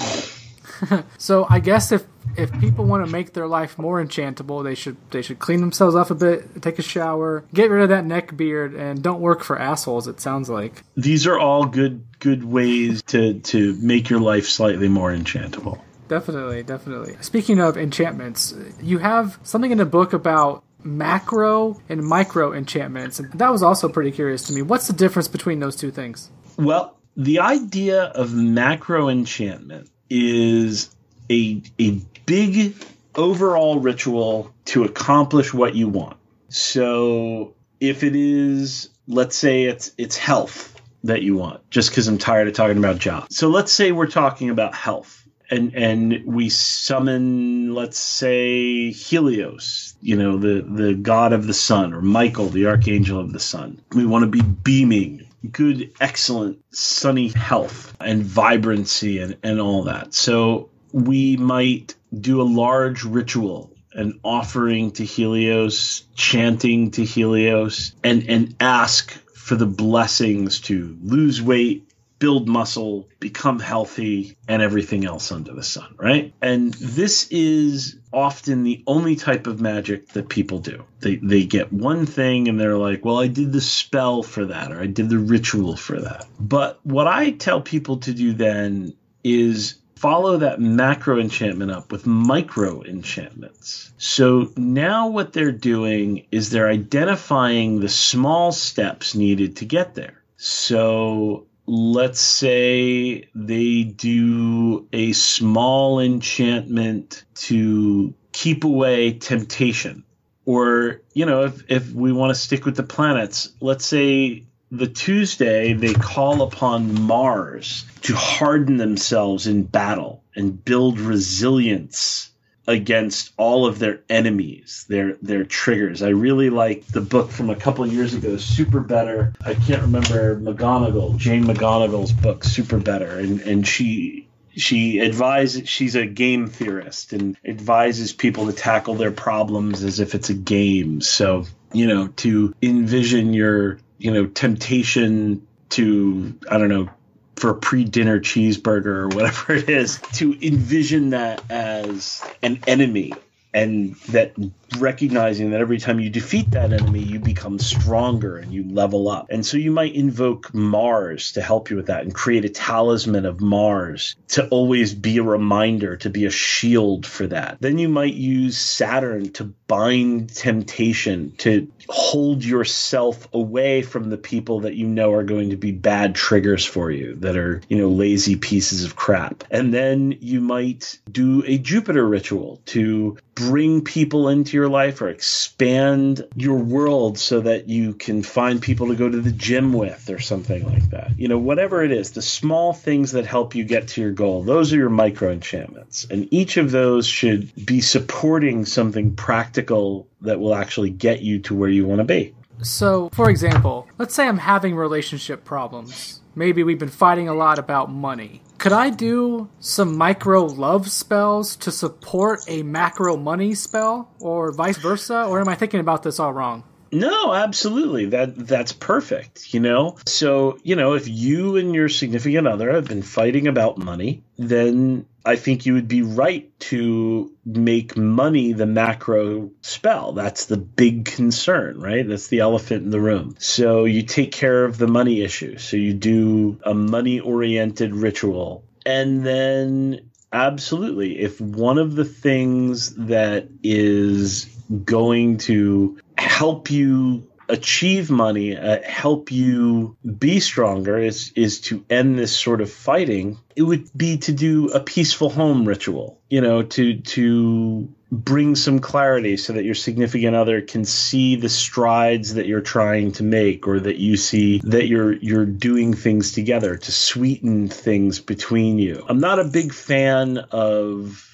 <laughs> so I guess if if people want to make their life more enchantable, they should they should clean themselves up a bit, take a shower, get rid of that neck beard, and don't work for assholes. It sounds like these are all good good ways to to make your life slightly more enchantable. Definitely, definitely. Speaking of enchantments, you have something in the book about macro and micro enchantments, and that was also pretty curious to me. What's the difference between those two things? Well, the idea of macro enchantment is a, a big overall ritual to accomplish what you want. So if it is, let's say it's it's health that you want, just because I'm tired of talking about jobs. So let's say we're talking about health, and and we summon, let's say Helios, you know, the the god of the sun, or Michael, the archangel of the sun. We want to be beaming. Good, excellent, sunny health and vibrancy and, and all that. So we might do a large ritual an offering to Helios, chanting to Helios, and, and ask for the blessings to lose weight, build muscle, become healthy, and everything else under the sun, right? And this is often the only type of magic that people do. They, they get one thing and they're like, well, I did the spell for that, or I did the ritual for that. But what I tell people to do then is follow that macro enchantment up with micro enchantments. So now what they're doing is they're identifying the small steps needed to get there. So let's say they do a small enchantment to keep away temptation. Or, you know, if, if we want to stick with the planets, let's say the Tuesday, they call upon Mars to harden themselves in battle and build resilience against all of their enemies, their their triggers. I really like the book from a couple years ago, Super Better. I can't remember McGonagall, Jane McGonagall's book, Super Better, and and she she advises she's a game theorist and advises people to tackle their problems as if it's a game. So you know to envision your you know temptation to I don't know for a pre-dinner cheeseburger or whatever it is to envision that as an enemy and that recognizing that every time you defeat that enemy, you become stronger and you level up. And so you might invoke Mars to help you with that and create a talisman of Mars to always be a reminder, to be a shield for that. Then you might use Saturn to bind temptation, to hold yourself away from the people that you know are going to be bad triggers for you, that are, you know, lazy pieces of crap. And then you might do a Jupiter ritual to bring people into your your life or expand your world so that you can find people to go to the gym with or something like that. You know, whatever it is, the small things that help you get to your goal, those are your micro enchantments. And each of those should be supporting something practical that will actually get you to where you want to be. So, for example, let's say I'm having relationship problems. Maybe we've been fighting a lot about money. Could I do some micro love spells to support a macro money spell, or vice versa? Or am I thinking about this all wrong? No, absolutely. That that's perfect, you know. So, you know, if you and your significant other have been fighting about money, then I think you would be right to make money the macro spell. That's the big concern, right? That's the elephant in the room. So you take care of the money issue. So you do a money oriented ritual. And then, absolutely, if one of the things that is going to help you achieve money, uh, help you be stronger is is to end this sort of fighting. It would be to do a peaceful home ritual, you know, to to bring some clarity so that your significant other can see the strides that you're trying to make or that you see that you're you're doing things together to sweeten things between you. I'm not a big fan of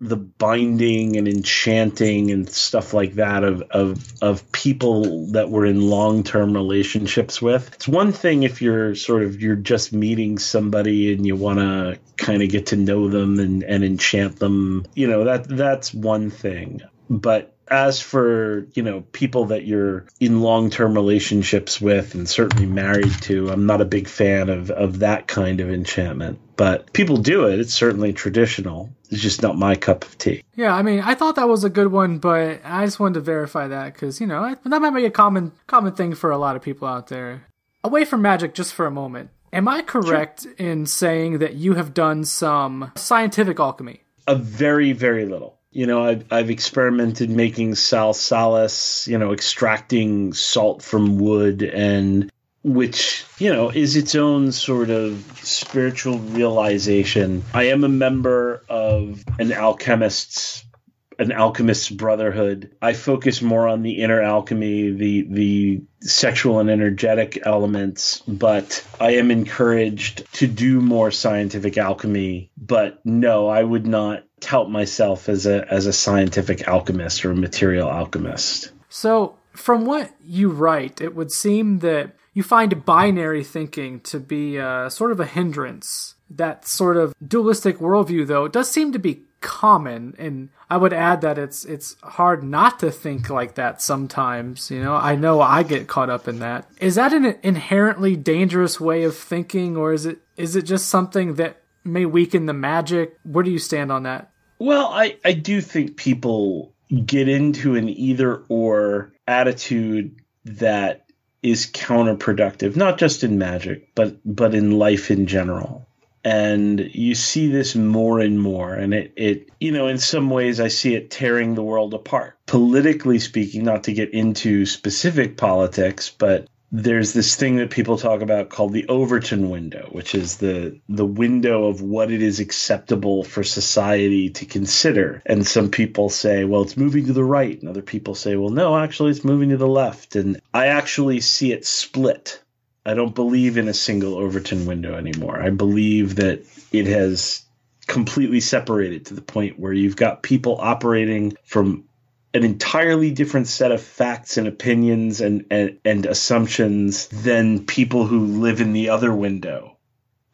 the binding and enchanting and stuff like that of of of people that we're in long-term relationships with. It's one thing if you're sort of you're just meeting somebody and you want to kind of get to know them and and enchant them, you know, that that's one thing. But as for you know people that you're in long-term relationships with and certainly married to i'm not a big fan of of that kind of enchantment but people do it it's certainly traditional it's just not my cup of tea yeah i mean i thought that was a good one but i just wanted to verify that because you know that might be a common common thing for a lot of people out there away from magic just for a moment am i correct sure. in saying that you have done some scientific alchemy a very very little you know, I've, I've experimented making sal salis, you know, extracting salt from wood and which, you know, is its own sort of spiritual realization. I am a member of an alchemist's an alchemist's brotherhood. I focus more on the inner alchemy, the the sexual and energetic elements, but I am encouraged to do more scientific alchemy. But no, I would not tout myself as a as a scientific alchemist or a material alchemist. So, from what you write, it would seem that you find binary thinking to be uh, sort of a hindrance. That sort of dualistic worldview, though, does seem to be common, and I would add that it's it's hard not to think like that sometimes. You know, I know I get caught up in that. Is that an inherently dangerous way of thinking, or is it is it just something that may weaken the magic. Where do you stand on that? Well, I, I do think people get into an either or attitude that is counterproductive, not just in magic, but but in life in general. And you see this more and more. And it, it you know, in some ways I see it tearing the world apart. Politically speaking, not to get into specific politics, but there's this thing that people talk about called the Overton window, which is the the window of what it is acceptable for society to consider. And some people say, well, it's moving to the right, and other people say, well, no, actually it's moving to the left. And I actually see it split. I don't believe in a single Overton window anymore. I believe that it has completely separated to the point where you've got people operating from an entirely different set of facts and opinions and, and, and assumptions than people who live in the other window.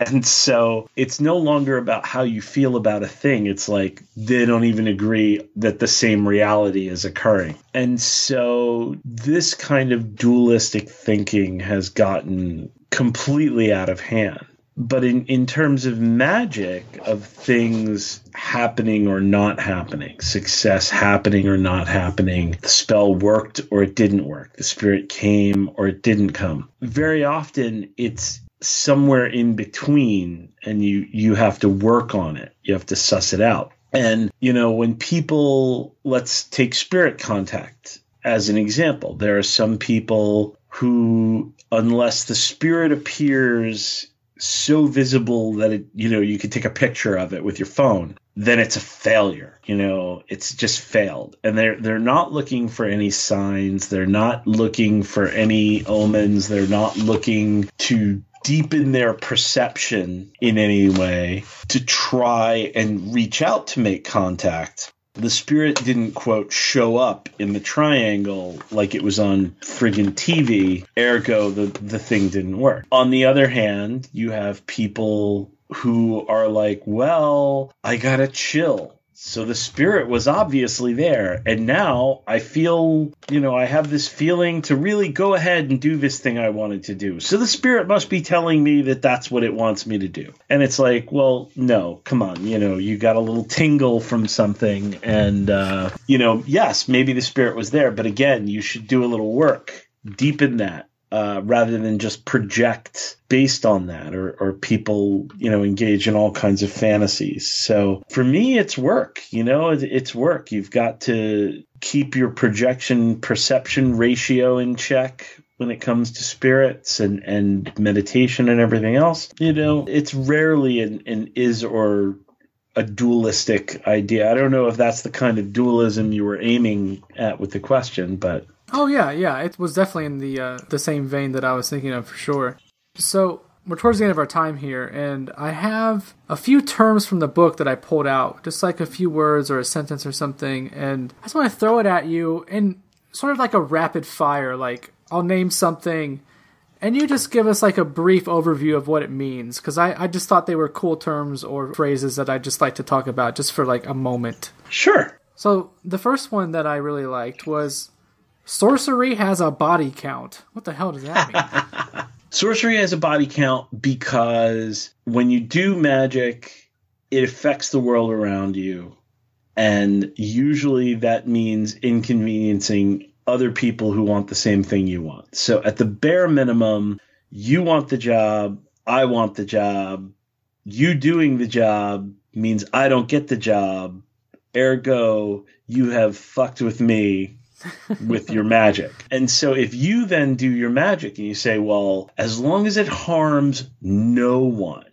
And so it's no longer about how you feel about a thing. It's like they don't even agree that the same reality is occurring. And so this kind of dualistic thinking has gotten completely out of hand but in, in terms of magic of things happening or not happening success happening or not happening the spell worked or it didn't work the spirit came or it didn't come very often it's somewhere in between and you you have to work on it you have to suss it out and you know when people let's take spirit contact as an example there are some people who unless the spirit appears so visible that it you know you could take a picture of it with your phone then it's a failure you know it's just failed and they're they're not looking for any signs they're not looking for any omens they're not looking to deepen their perception in any way to try and reach out to make contact the spirit didn't quote show up in the triangle like it was on friggin' TV. Ergo, the the thing didn't work. On the other hand, you have people who are like, well, I got a chill so the spirit was obviously there and now i feel you know i have this feeling to really go ahead and do this thing i wanted to do so the spirit must be telling me that that's what it wants me to do and it's like well no come on you know you got a little tingle from something and uh, you know yes maybe the spirit was there but again you should do a little work deepen that uh, rather than just project based on that or, or people you know engage in all kinds of fantasies so for me it's work you know it's work you've got to keep your projection perception ratio in check when it comes to spirits and, and meditation and everything else you know it's rarely an, an is or a dualistic idea. I don't know if that's the kind of dualism you were aiming at with the question, but Oh yeah, yeah. It was definitely in the uh, the same vein that I was thinking of for sure. So we're towards the end of our time here, and I have a few terms from the book that I pulled out, just like a few words or a sentence or something, and I just want to throw it at you in sort of like a rapid fire. Like I'll name something, and you just give us like a brief overview of what it means, because I, I just thought they were cool terms or phrases that I just like to talk about just for like a moment. Sure. So the first one that I really liked was Sorcery has a body count. What the hell does that mean? <laughs> Sorcery has a body count because when you do magic, it affects the world around you. And usually that means inconveniencing other people who want the same thing you want. So at the bare minimum, you want the job, I want the job, you doing the job means I don't get the job. Ergo, you have fucked with me with your magic. And so if you then do your magic and you say, well, as long as it harms no one,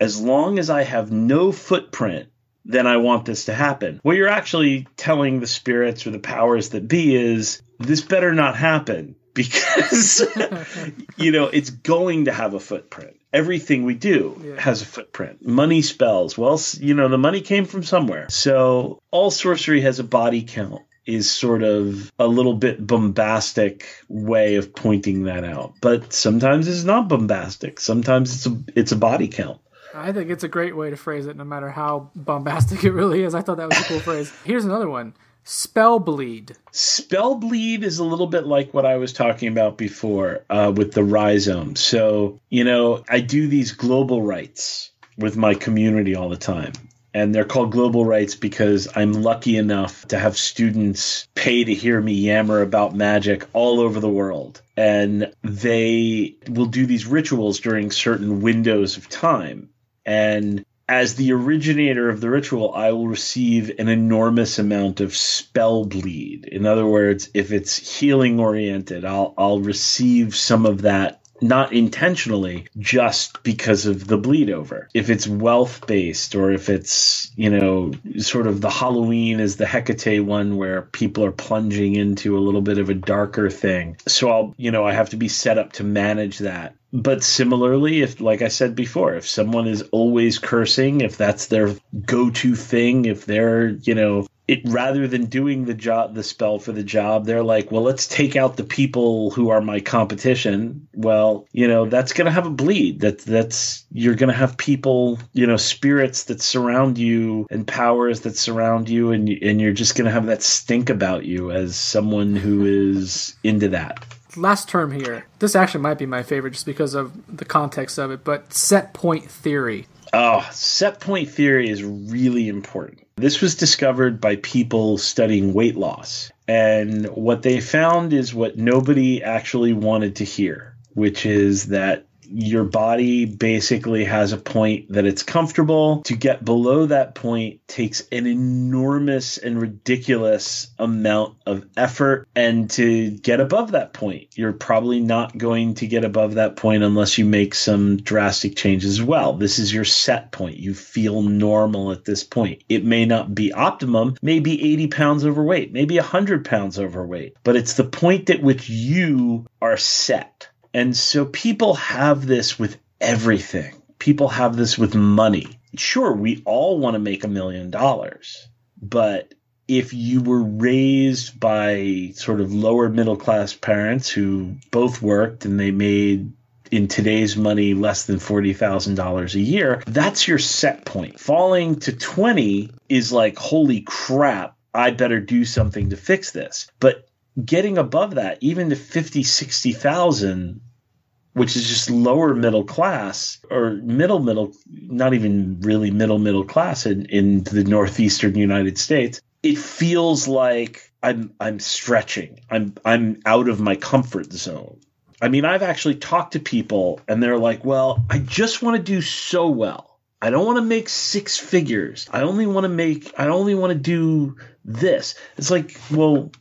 as long as I have no footprint, then I want this to happen. What you're actually telling the spirits or the powers that be is this better not happen <laughs> because <laughs> you know it's going to have a footprint everything we do yeah. has a footprint money spells well you know the money came from somewhere so all sorcery has a body count is sort of a little bit bombastic way of pointing that out. But sometimes it's not bombastic. Sometimes it's a it's a body count. I think it's a great way to phrase it, no matter how bombastic <laughs> it really is. I thought that was a cool phrase. Here's another one. spell bleed. Spell bleed is a little bit like what I was talking about before uh, with the rhizome. So, you know, I do these global rights with my community all the time. And they're called global rights because I'm lucky enough to have students pay to hear me yammer about magic all over the world. And they will do these rituals during certain windows of time. And as the originator of the ritual, I will receive an enormous amount of spell bleed. In other words, if it's healing oriented, I'll I'll receive some of that not intentionally just because of the bleed over. If it's wealth based or if it's, you know, sort of the Halloween is the Hecate one where people are plunging into a little bit of a darker thing. So I'll, you know, I have to be set up to manage that. But similarly, if, like I said before, if someone is always cursing, if that's their go to thing, if they're, you know, it rather than doing the job the spell for the job they're like well let's take out the people who are my competition well you know that's going to have a bleed that that's you're going to have people you know spirits that surround you and powers that surround you and and you're just going to have that stink about you as someone who is into that last term here this actually might be my favorite just because of the context of it but set point theory oh set point theory is really important this was discovered by people studying weight loss. And what they found is what nobody actually wanted to hear, which is that your body basically has a point that it's comfortable. To get below that point takes an enormous and ridiculous amount of effort. And to get above that point, you're probably not going to get above that point unless you make some drastic changes as well. This is your set point. You feel normal at this point. It may not be optimum, maybe 80 pounds overweight, maybe 100 pounds overweight, but it's the point at which you are set and so people have this with everything. People have this with money. Sure, we all want to make a million dollars, but if you were raised by sort of lower middle class parents who both worked and they made in today's money less than $40,000 a year, that's your set point. Falling to 20 is like, holy crap, I better do something to fix this. But getting above that, even to 50, 60,000, which is just lower middle class or middle middle not even really middle middle class in, in the northeastern united states it feels like i'm i'm stretching i'm i'm out of my comfort zone i mean i've actually talked to people and they're like well i just want to do so well i don't want to make six figures i only want to make i only want to do this it's like well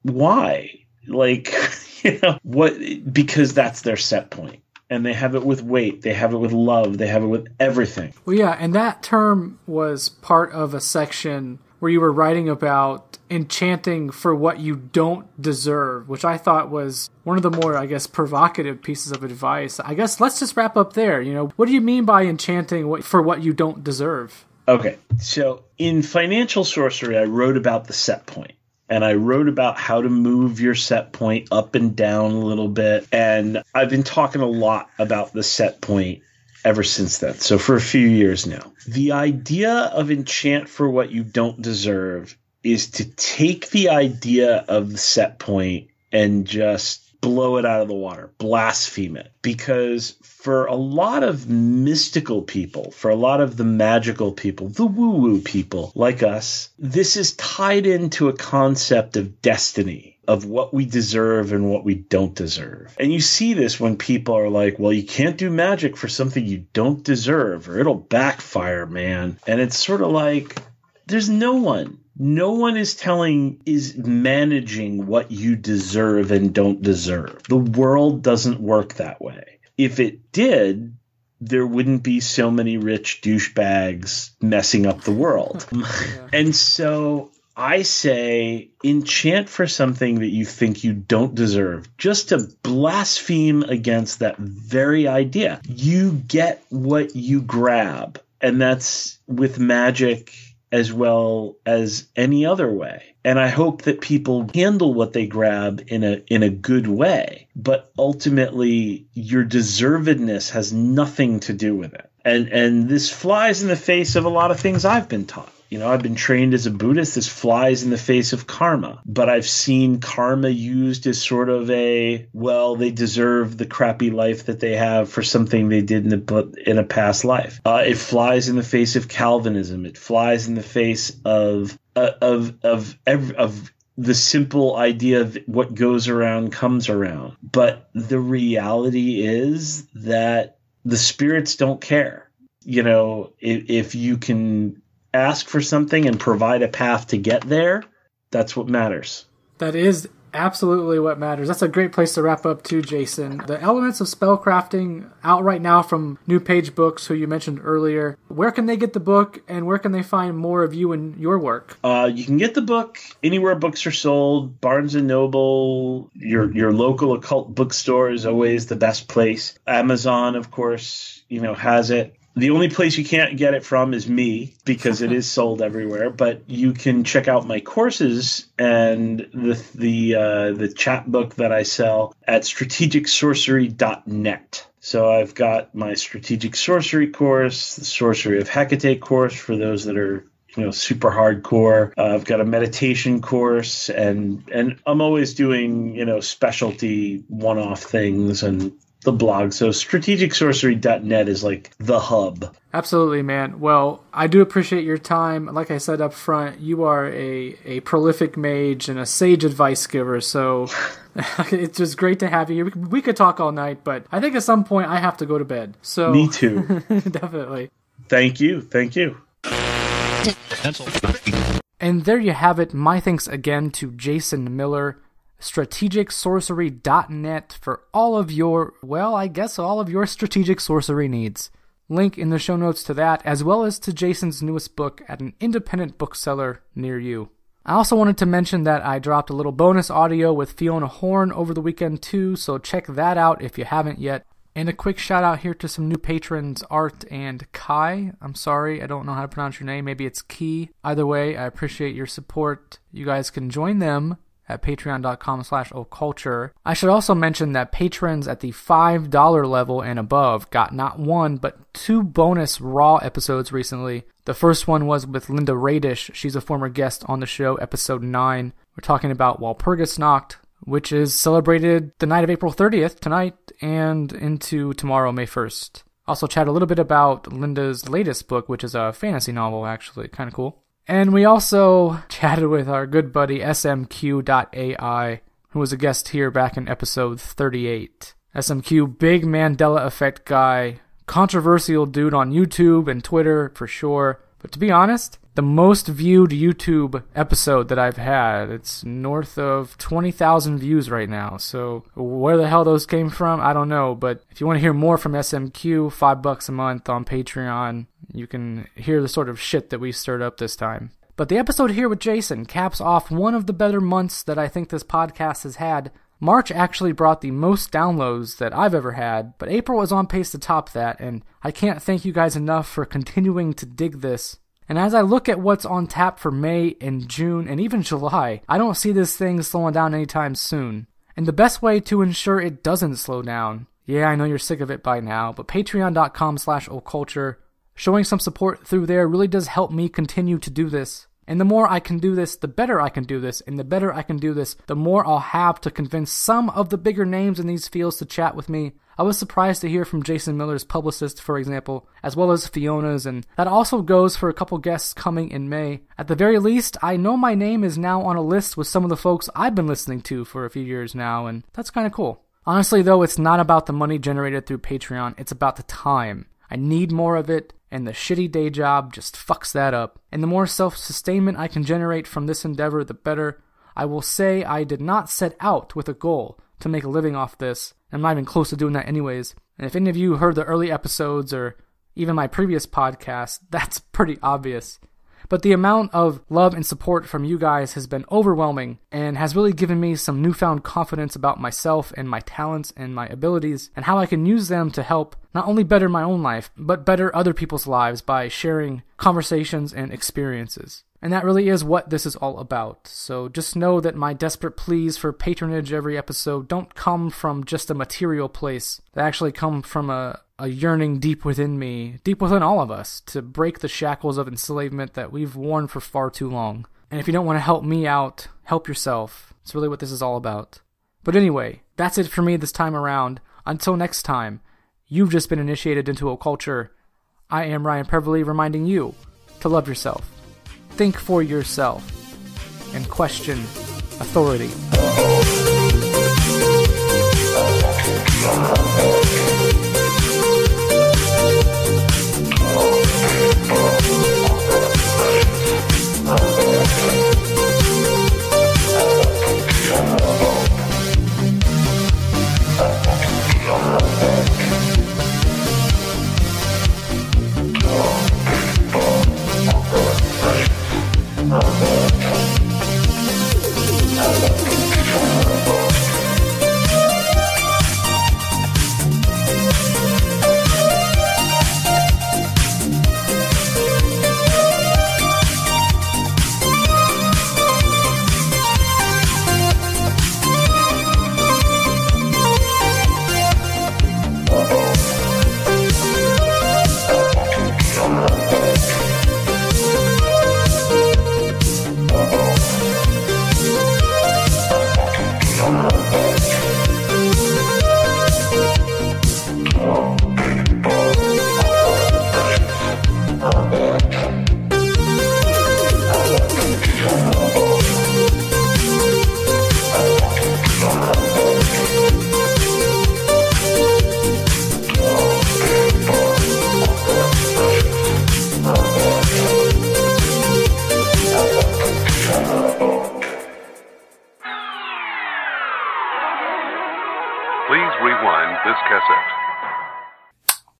why like <laughs> you know what because that's their set point and they have it with weight they have it with love they have it with everything well yeah and that term was part of a section where you were writing about enchanting for what you don't deserve which i thought was one of the more i guess provocative pieces of advice i guess let's just wrap up there you know what do you mean by enchanting for what you don't deserve okay so in financial sorcery i wrote about the set point and I wrote about how to move your set point up and down a little bit. And I've been talking a lot about the set point ever since then. So for a few years now. The idea of enchant for what you don't deserve is to take the idea of the set point and just blow it out of the water, blaspheme it. Because for a lot of mystical people, for a lot of the magical people, the woo woo people like us, this is tied into a concept of destiny. Of what we deserve and what we don't deserve. And you see this when people are like, well, you can't do magic for something you don't deserve, or it'll backfire, man. And it's sort of like, there's no one no one is telling is managing what you deserve and don't deserve the world doesn't work that way if it did, there wouldn't be so many rich douchebags messing up the world. <laughs> And so I say enchant for something that you think you don't deserve, just to blaspheme against that very idea. You get what you grab. And that's with magic, as well as any other way. And I hope that people handle what they grab in a in a good way. But ultimately your deservedness has nothing to do with it. And and this flies in the face of a lot of things I've been taught. You know, I've been trained as a Buddhist. This flies in the face of karma, but I've seen karma used as sort of a well, they deserve the crappy life that they have for something they did in a in a past life. Uh, it flies in the face of Calvinism. It flies in the face of uh, of of every, of the simple idea of what goes around comes around. But the reality is that the spirits don't care. You know, if, if you can ask for something and provide a path to get there, that's what matters. That is absolutely what matters. That's a great place to wrap up too, Jason. The elements of spellcrafting out right now from New Page Books, who you mentioned earlier. Where can they get the book, and where can they find more of you and your work? Uh, you can get the book anywhere books are sold. Barnes and Noble, your your local occult bookstore is always the best place. Amazon, of course, you know has it. The only place you can't get it from is me because it is <laughs> sold everywhere. But you can check out my courses and the the uh, the chat book that I sell at strategicsorcery.net. So I've got my strategic sorcery course, the sorcery of Hecate course for those that are you know super hardcore uh, i've got a meditation course and and i'm always doing you know specialty one-off things and the blog. So strategicsorcery.net is like the hub. Absolutely, man. Well, I do appreciate your time. Like I said up front, you are a, a prolific mage and a sage advice giver. So <laughs> <laughs> it's just great to have you. We could talk all night, but I think at some point I have to go to bed. So me too. <laughs> definitely. Thank you. Thank you. And there you have it. My thanks again to Jason Miller strategicsorcery.net for all of your, well, I guess all of your strategic sorcery needs. Link in the show notes to that, as well as to Jason's newest book at an independent bookseller near you. I also wanted to mention that I dropped a little bonus audio with Fiona Horn over the weekend too, so check that out if you haven't yet. And a quick shout out here to some new patrons, Art and Kai. I'm sorry, I don't know how to pronounce your name. Maybe it's Key. Either way, I appreciate your support. You guys can join them at patreon.com slash occulture. I should also mention that patrons at the $5 level and above got not one, but two bonus Raw episodes recently. The first one was with Linda Radish. She's a former guest on the show, episode 9. We're talking about Walpurgis Knocked, which is celebrated the night of April 30th, tonight, and into tomorrow, May 1st. Also, chat a little bit about Linda's latest book, which is a fantasy novel, actually. Kind of cool. And we also chatted with our good buddy SMQ.ai, who was a guest here back in episode 38. SMQ, big Mandela effect guy, controversial dude on YouTube and Twitter for sure. But to be honest, the most viewed YouTube episode that I've had. It's north of 20,000 views right now. So where the hell those came from, I don't know. But if you want to hear more from SMQ, five bucks a month on Patreon, you can hear the sort of shit that we stirred up this time. But the episode here with Jason caps off one of the better months that I think this podcast has had. March actually brought the most downloads that I've ever had, but April was on pace to top that, and I can't thank you guys enough for continuing to dig this. And as I look at what's on tap for May and June and even July, I don't see this thing slowing down anytime soon. And the best way to ensure it doesn't slow down, yeah, I know you're sick of it by now, but patreon.com slash occulture Showing some support through there really does help me continue to do this. And the more I can do this, the better I can do this. And the better I can do this, the more I'll have to convince some of the bigger names in these fields to chat with me. I was surprised to hear from Jason Miller's publicist, for example, as well as Fiona's, and that also goes for a couple guests coming in May. At the very least, I know my name is now on a list with some of the folks I've been listening to for a few years now, and that's kind of cool. Honestly, though, it's not about the money generated through Patreon, it's about the time. I need more of it and the shitty day job just fucks that up. And the more self sustainment I can generate from this endeavor, the better. I will say I did not set out with a goal to make a living off this. I'm not even close to doing that, anyways. And if any of you heard the early episodes or even my previous podcast, <laughs> that's pretty obvious but the amount of love and support from you guys has been overwhelming and has really given me some newfound confidence about myself and my talents and my abilities and how I can use them to help not only better my own life, but better other people's lives by sharing conversations and experiences. And that really is what this is all about. So just know that my desperate pleas for patronage every episode don't come from just a material place. They actually come from a, a yearning deep within me, deep within all of us, to break the shackles of enslavement that we've worn for far too long. And if you don't want to help me out, help yourself. It's really what this is all about. But anyway, that's it for me this time around. Until next time, you've just been initiated into a culture. I am Ryan Peverly reminding you to love yourself think for yourself and question authority.